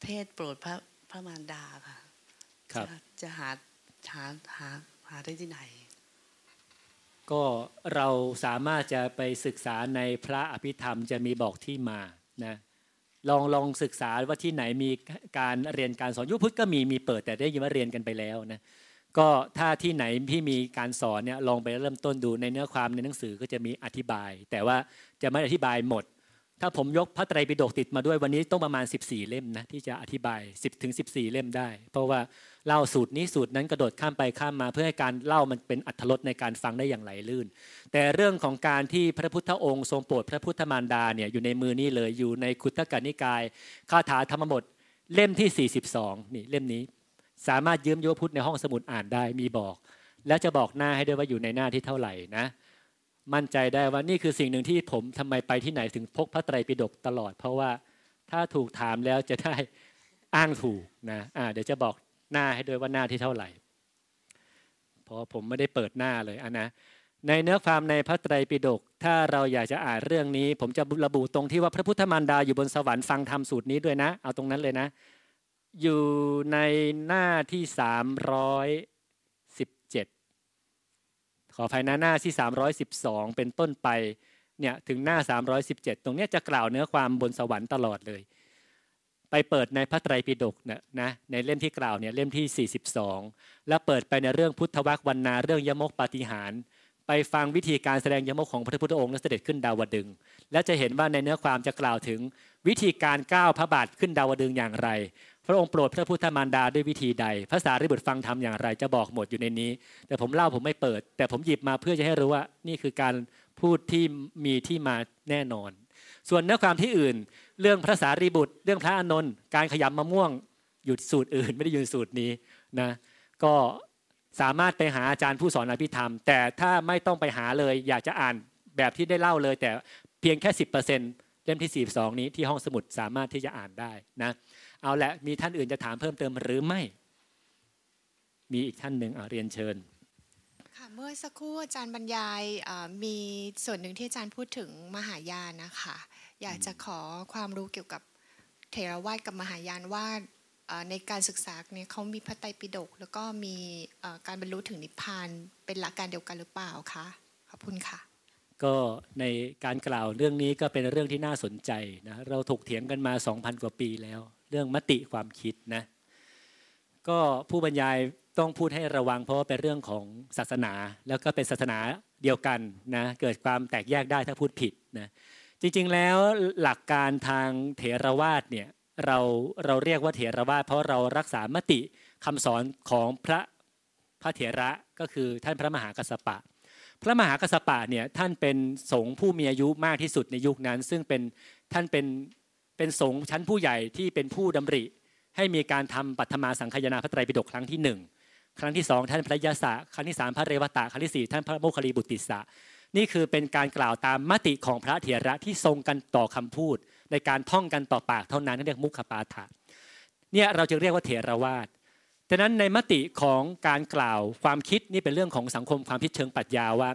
เทศโปรดพระพระมารดาค่ะครับ จะหาหาหาหาได้ที่ไหน ก็เราสามารถจะไปศึกษาในพระอภิธรรมจะมีบอกที่มานะลองลองศึกษาว่าที่ไหนมีการเรียนการสอนยุพุทธก็มีมีเปิด แต่ได้ยินว่าเรียนกันไปแล้วนะก็ถ้าที่ไหนที่มีการสอนเนี่ยลองไปเริ่มต้นดูในเนื้อความในหนังสือก็จะมีอธิบาย แต่ว่าจะไม่อธิบายหมดถ้าผมยกพระไตรปิฎกติดมาด้วยวันนี้ต้องประมาณ14เล่มนะที่จะอธิบาย10ถึง14เล่มได้เพราะว่าเล่าสูตรนี้สูตรนั้นกระโดดข้ามไปข้ามมา เพื่อให้การเล่ามันเป็นอัธรสในการฟังได้อย่างไหลลื่น แต่เรื่องของการที่พระพุทธองค์ทรงโปรดพระพุทธมารดาเนี่ยอยู่ในมือนี่เลยอยู่ในคุตตกนิกายคาถาธรรมบทเล่มที่42นี่เล่มนี้ สามารถยืมโยพุทธในห้องสมุดอ่านได้มีบอก และจะบอกหน้าให้ด้วยว่าอยู่ในหน้าที่เท่าไหร่นะมั่นใจได้ว่านี่คือสิ่งหนึ่งที่ผมทำไมไปที่ไหนถึงพกพระไตรปิฎกตลอดเพราะว่าถ้าถูกถามแล้วจะได้อ้างถูกนะะเดี๋ยวจะบอกหน้าให้ด้วยว่าหน้าที่เท่าไหร่เพราะผมไม่ได้เปิดหน้าเลยอ่ะนะ ในเนื้อความในพระไตรปิฎกถ้าเราอยากจะอ่านเรื่องนี้ ผมจะระบุตรงที่ว่าพระพุทธมารดาอยู่บนสวรรค์ฟังธรรมสูตรนี้ด้วยนะเอาตรงนั้นเลยนะ อยู่ในหน้าที่สามร้อยอภายนะหน้าที่ 312 เป็นต้นไปเนี่ยถึงหน้า 317 ตรงนี้จะกล่าวเนื้อความบนสวรรค์ตลอดเลย ไปเปิดในพระไตรปิฎกนะนะในเล่มที่กล่าวเนี่ยเล่มที่ 42 แล้วเปิดไปในเรื่องพุทธวักวันนาเรื่องยมกปาฏิหาร ไปฟังวิธีการแสดงยมกของพระพุทธองค์และเสด็จขึ้นดาวดึงและจะเห็นว่าในเนื้อความจะกล่าวถึงวิธีการก้าวพระบาทขึ้นดาวดึงอย่างไรพระองค์โปรดพระพุทธมารดาด้วยวิธีใด ภาษาริบุตรฟังทำอย่างไร จะบอกหมดอยู่ในนี้ แต่ผมเล่าผมไม่เปิด แต่ผมหยิบมาเพื่อจะให้รู้ว่านี่คือการพูดที่มีที่มาแน่นอน ส่วนเนื้อความที่อื่น เรื่องภาษารีบุตรเรื่องพระอานนท์การขยำมะม่วงหยุดสูตรอื่น ไม่ได้ยืนสูตรนี้นะก็สามารถไปหาอาจารย์ผู้สอนอภิธรรม แต่ถ้าไม่ต้องไปหาเลยอยากจะอ่านแบบที่ได้เล่าเลย แต่เพียงแค่10%เล่มที่42นี้ที่ห้องสมุดสามารถที่จะอ่านได้นะเอาละมีท่านอื่นจะถามเพิ่มเติมหรือไม่ มีอีกท่านหนึ่งเรียนเชิญค่ะเมื่อสักครู่อาจารย์บรรยายมีส่วนหนึ่งที่อาจารย์พูดถึงมหายานนะคะ อยากจะขอความรู้เกี่ยวกับเทรวาสกับมหายานว่าในการศึกษาเนี่ยเขามีพระไตรปิฎกแล้วก็มีการบรรลุถึงนิพพานเป็นหลักการเดียวกันหรือเปล่าคะขอบคุณค่ะ ก็ในการกล่าวเรื่องนี้ก็เป็นเรื่องที่น่าสนใจนะเราถกเถียงกันมา2,000กว่าปีแล้วเรื่องมติความคิดนะก็ผู้บรรยายต้องพูดให้ระวังเพราะว่าเป็นเรื่องของศาสนา แล้วก็เป็นศาสนาเดียวกันนะเกิดความแตกแยกได้ถ้าพูดผิดนะจริงๆแล้วหลักการทางเถรวาทเนี่ยเราเราเรียกว่าเถรวาทเพราะเรารักษามติคำสอนของพระพระเถระก็คือท่านพระมหากัสสปะ พระมหากัสสปะเนี่ยท่านเป็นสงฆ์ผู้มีอายุมากที่สุดในยุคนั้นซึ่งเป็นท่านเป็นเป็นสงฆ์ชั้นผู้ใหญ่ที่เป็นผู้ดำริ ให้มีการทำปัทมาสังคยนาพระไตรปิฎกครั้งที่ 1 ครั้งที่ 2ท่านพระยาสะครั้งที่3พระเรวตะครั้งที่่ท่านพระโมคคิริบุติสะ นี่คือเป็นการกล่าวตามมติของพระเถระที่ทรงกันต่อคำพูดในการท่องกันต่อปากเท่านั้นเรียกมุขปาฐะ เนี่ยเราจะเรียกว่าเถรวาทดังนั้นในมติของการกล่าวความคิดนี่เป็นเรื่องของสังคมความคิดเชิงปรัชญาว่า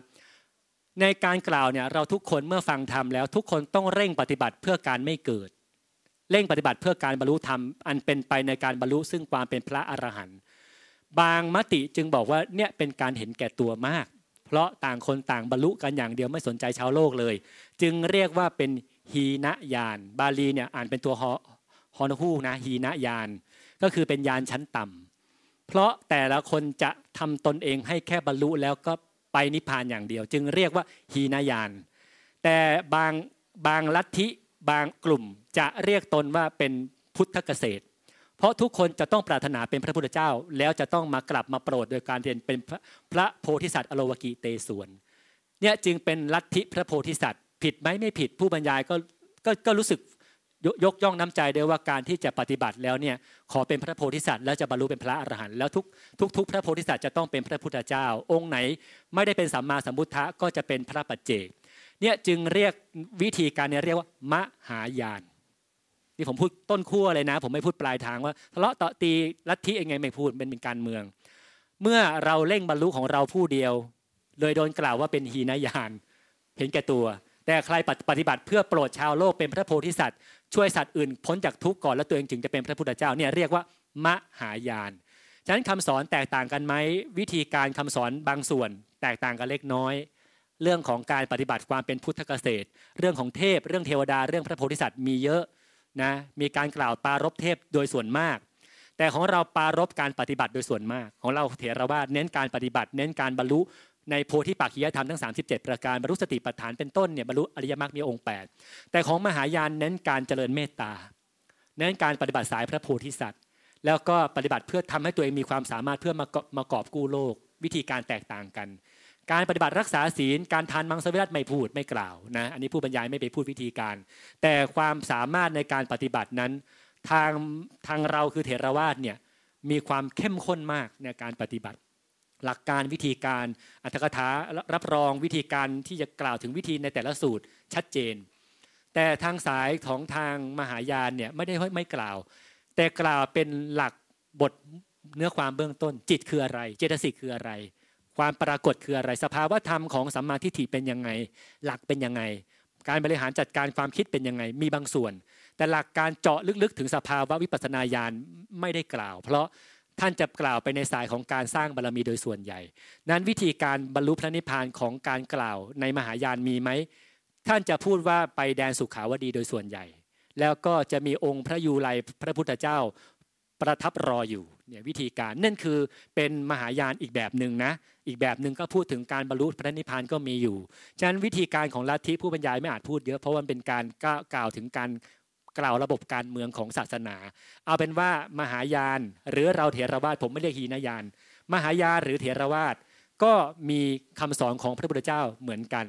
ในการกล่าวเนี่ยเราทุกคนเมื่อฟังธรรมแล้วทุกคนต้องเร่งปฏิบัติเพื่อการไม่เกิดเร่งปฏิบัติเพื่อการบรรลุธรรมอันเป็นไปในการบรรลุซึ่งความเป็นพระอรหันต์บางมติจึงบอกว่าเนี่ยเป็นการเห็นแก่ตัวมาก เพราะต่างคนต่างบรรลุกันอย่างเดียวไม่สนใจชาวโลกเลย จึงเรียกว่าเป็นฮีนยาน บาลีเนี่ยอ่านเป็นตัวฮอฮอนฮูนะฮีนยาน ก็คือเป็นยานชั้นต่ำ เพราะแต่ละคนจะทำตนเองให้แค่บรรลุแล้วก็ไปนิพพานอย่างเดียว จึงเรียกว่าฮีนยาน แต่บางบางลัทธิบางกลุ่มจะเรียกตนว่าเป็นพุทธเกษตร เพราะทุกคนจะต้องปรารถนาเป็นพระพุทธเจ้าแล้วจะต้องมากลับมาโปรด โดยการเรียนเป็นพระโพธิสัตว์อโลวกิเตสวนเนี่ยจึงเป็นลัทธิพระโพธิสัตว์ ผิดไหมไม่ผิด ผู้บรรยายก็กก็รู้สึกยกย่องน้ำใจด้วยว่าการที่จะปฏิบัติแล้วเนี่ยขอเป็นพระโพธิสัตว์แล้วจะบรรลุเป็นพระอรหันต์แล้วทุกทุกทุกพระโพธิสัตว์จะต้องเป็นพระพุทธเจ้าองค์ไหนไม่ได้เป็นสัมมาสัมพุทธะก็จะเป็นพระปัจเจกเนี่ยจึงเรียกวิธีการเนี่ยเรียกว่า มหายานนี่ผมพูดต้นขั้วเลยนะ ผมไม่พูดปลายทางว่าทะเลาะต่อตีลัทธิยังไงไม่พูดเป็นเป็นการเมือง เมื่อเราเร่งบรรลุของเราผู้เดียว เลยโดนกล่าวว่าเป็นฮีนายานเห็นแก่ตัว แต่ใครปฏิบัติเพื่อโปรดชาวโลกเป็นพระโพธิสัตว์ช่วยสัตว์อื่นพ้นจากทุกข์ก่อนแล้วตัวเองจึงจะเป็นพระพุทธเจ้าเนี่ยเรียกว่า มหายานฉะนั้นคำสอนแตกต่างกันไหมวิธีการคำสอนบางส่วน แตกต่างกันเล็กน้อยเรื่องของการปฏิบัติความเป็นพุทธเกษตรเรื่องของเทพ เรื่องเทวดาเรื่องพระโพธิสัตว์ มีเยอะนะมีการกล่าวปารบเทพโดยส่วนมาก แต่ของเราปารบการปฏิบัติโดยส่วนมาก ของเราเถรวาทเน้นการปฏิบัติเน้นการบรรลุในโพธิปักขียธรรมทั้ง 37ประการบรรลุสติปัฏฐานเป็นต้นเนี่ยบรรลุอริยมรรคมีองค์8แต่ของมหายานเน้นการเจริญเมตตา เน้นการปฏิบัติสายพระโพธิสัตว์ แล้วก็ปฏิบัติเพื่อทำให้ตัวเองมีความสามารถเพื่อมามากอบกู้โลกวิธีการแตกต่างกันการปฏิบัติรักษาศีลการทานมังสวิรัตไม่พูดไม่กล่าวนะอันนี้ผู้บรรยายไม่ไปพูดวิธีการ แต่ความสามารถในการปฏิบัตินั้น ทางทางเราคือเถรวาทเนี่ยมีความเข้มข้นมากในการปฏิบัติ หลักการวิธีการอัตกถารับรองวิธีการที่จะกล่าวถึงวิธีในแต่ละสูตรชัดเจน แต่ทางสายของทางมหายานเนี่ยไม่ได้ไม่กล่าว แต่กล่าวเป็นหลักบทเนื้อความเบื้องต้นจิตคืออะไร เจตสิกคืออะไรความปรากฏคืออะไรสภาวะธรรมของสัมมาทิฏฐิเป็นยังไง หลักเป็นยังไง การบริหารจัดการความคิดเป็นยังไงมีบางส่วน แต่หลักการเจาะลึกๆถึงสภาวะวิปัสสนาญาณไม่ได้กล่าว เพราะท่านจะกล่าวไปในสายของการสร้างบารมีโดยส่วนใหญ่ นั้นวิธีการบรรลุพระนิพพานของการกล่าวในมหายานมีไหมท่านจะพูดว่าไปแดนสุขาวดีโดยส่วนใหญ่ แล้วก็จะมีองค์พระยูไลพระพุทธเจ้าประทับรออยู่เนี่ยวิธีการนั่นคือเป็นมหายานอีกแบบหนึ่งนะอีกแบบหนึ่งก็พูดถึงการบรรลุพระนิพพานก็มีอยู่ฉะนั้นวิธีการของลัทธิผู้บรรยายไม่อาจพูดเยอะเพราะมันเป็นการกล่าวถึงการกล่าวระบบการเมืองของศาสนา เอาเป็นว่ามหายานหรือเราเถรวาทผมไม่เรียกฮีนายาน มหายานหรือเถรวาทก็มีคำสอนของพระพุทธเจ้าเหมือนกัน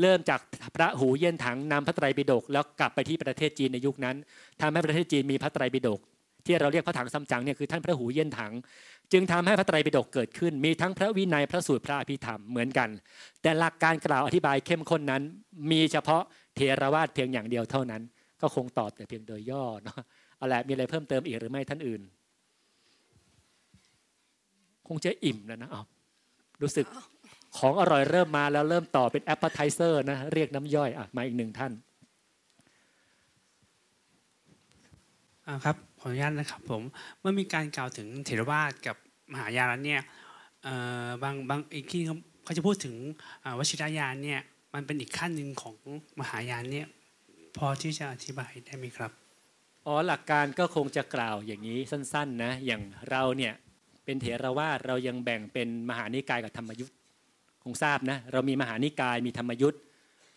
เริ่มจากพระหูเย็นถังนำพระไตรปิฎกแล้วกลับไปที่ประเทศจีนในยุคนั้น ทำให้ประเทศจีนมีพระไตรปิฎกที่เราเรียกพระถังซัมจั๋งเนี่ยคือ ท่านพระหูเย็นถัง จึงทำให้พระไตรปิฎกเกิดขึ้นมีทั้งพระวินัยพระสูตรพระอภิธรรมเหมือนกัน แต่หลักการกล่าวอธิบายเข้มข้นนั้นมีเฉพาะเทรวาทเพียงอย่างเดียวเท่านั้น ก็คงตอบแต่เพียงโดยย่อเนาะเอาละมีอะไรเพิ่มเติมอีกหรือไม่ท่านอื่น คงจะอิ่มแล้วนะเอารู้สึกของอร่อยเริ่มมาแล้วเริ่มต่อเป็นแอปเปอร์ไทเซอร์นะ เรียกน้ำย่อยอ่ะมาอีกหนึ่งท่านครับขออนุญาตนะครับผมเมื่อมีการกล่าวถึงเถรวาทกับมหายานเนี่ยบางบางอีกที่เขาจะพูดถึงวชิรยานเนี่ยมันเป็นอีกขั้นหนึ่งของมหายานเนี่ยพอที่จะอธิบายได้ไหมครับอ๋อหลักการก็คงจะกล่าวอย่างนี้สั้นๆนะอย่างเราเนี่ยเป็นเถรวาทเรายังแบ่งเป็นมหานิกายกับธรรมยุทธ์คงทราบนะเรามีมหานิกายมีธรรมยุทธ์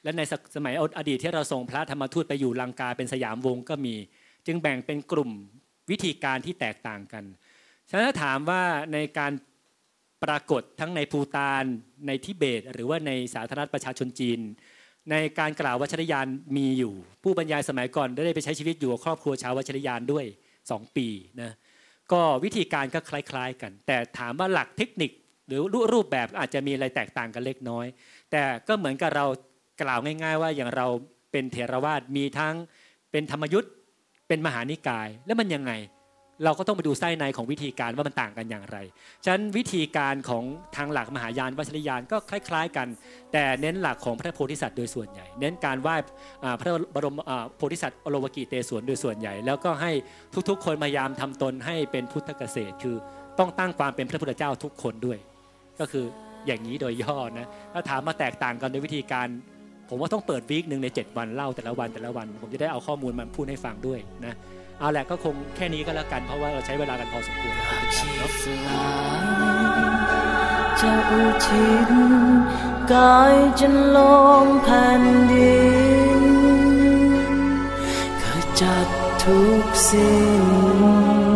และในสมัยอดีตที่เราส่งพระธรรมทูตไปอยู่ลังกาเป็นสยามวงก็มีจึงแบ่งเป็นกลุ่มวิธีการที่แตกต่างกัน ฉะนั้นถามว่าในการปรากฏทั้งในภูตานในทิเบต หรือว่าในสาธารณรัฐประชาชนจีน ในการกล่าววัชรยานมีอยู่ ผู้บรรยายสมัยก่อนได้ไปใช้ชีวิตอยู่กับครอบครัวชาววัชรยานด้วย 2 ปีนะก็วิธีการก็คล้าย ๆกัน แต่ถามว่าหลักเทคนิคหรือรูปแบบอาจจะมีอะไรแตกต่างกันเล็กน้อย แต่ก็เหมือนกับเรากล่าวง่าย ๆ ว่าอย่างเราเป็นเทรวาสมีทั้งเป็นธรรมยุทธเป็นมหานิกายแล้วมันยังไง เราก็ต้องไปดูไส้ในของวิธีการว่ามันต่างกันอย่างไร ฉะนั้นวิธีการของทางหลักมหายานวัชรยานก็คล้าย ๆ กัน แต่เน้นหลักของพระโพธิสัตว์โดยส่วนใหญ่เน้นการไหว้พระบรมโพธิสัตว์อโลวกีเตสวนโดยส่วนใหญ่ แล้วก็ให้ทุก ๆ คนพยายามทำตนให้เป็นพุทธเกษตรคือต้องตั้งความเป็นพระพุทธเจ้าทุกคนด้วย ก็คืออย่างนี้โดยย่อนะถ้าถามมาแตกต่างกันในวิธีการผมว่าต้องเปิดวีคหนึ่งใน 7 วันเล่าแต่ละวันแต่ละวัน ผมจะได้เอาข้อมูลมาพูดให้ฟังด้วยนะ เอาแหละก็คงแค่นี้ก็แล้วกัน เพราะว่าเราใช้เวลากันพอสมควรเจ้าอุทิศกายจนลงแผ่นดินขจัดทุกสิ่ง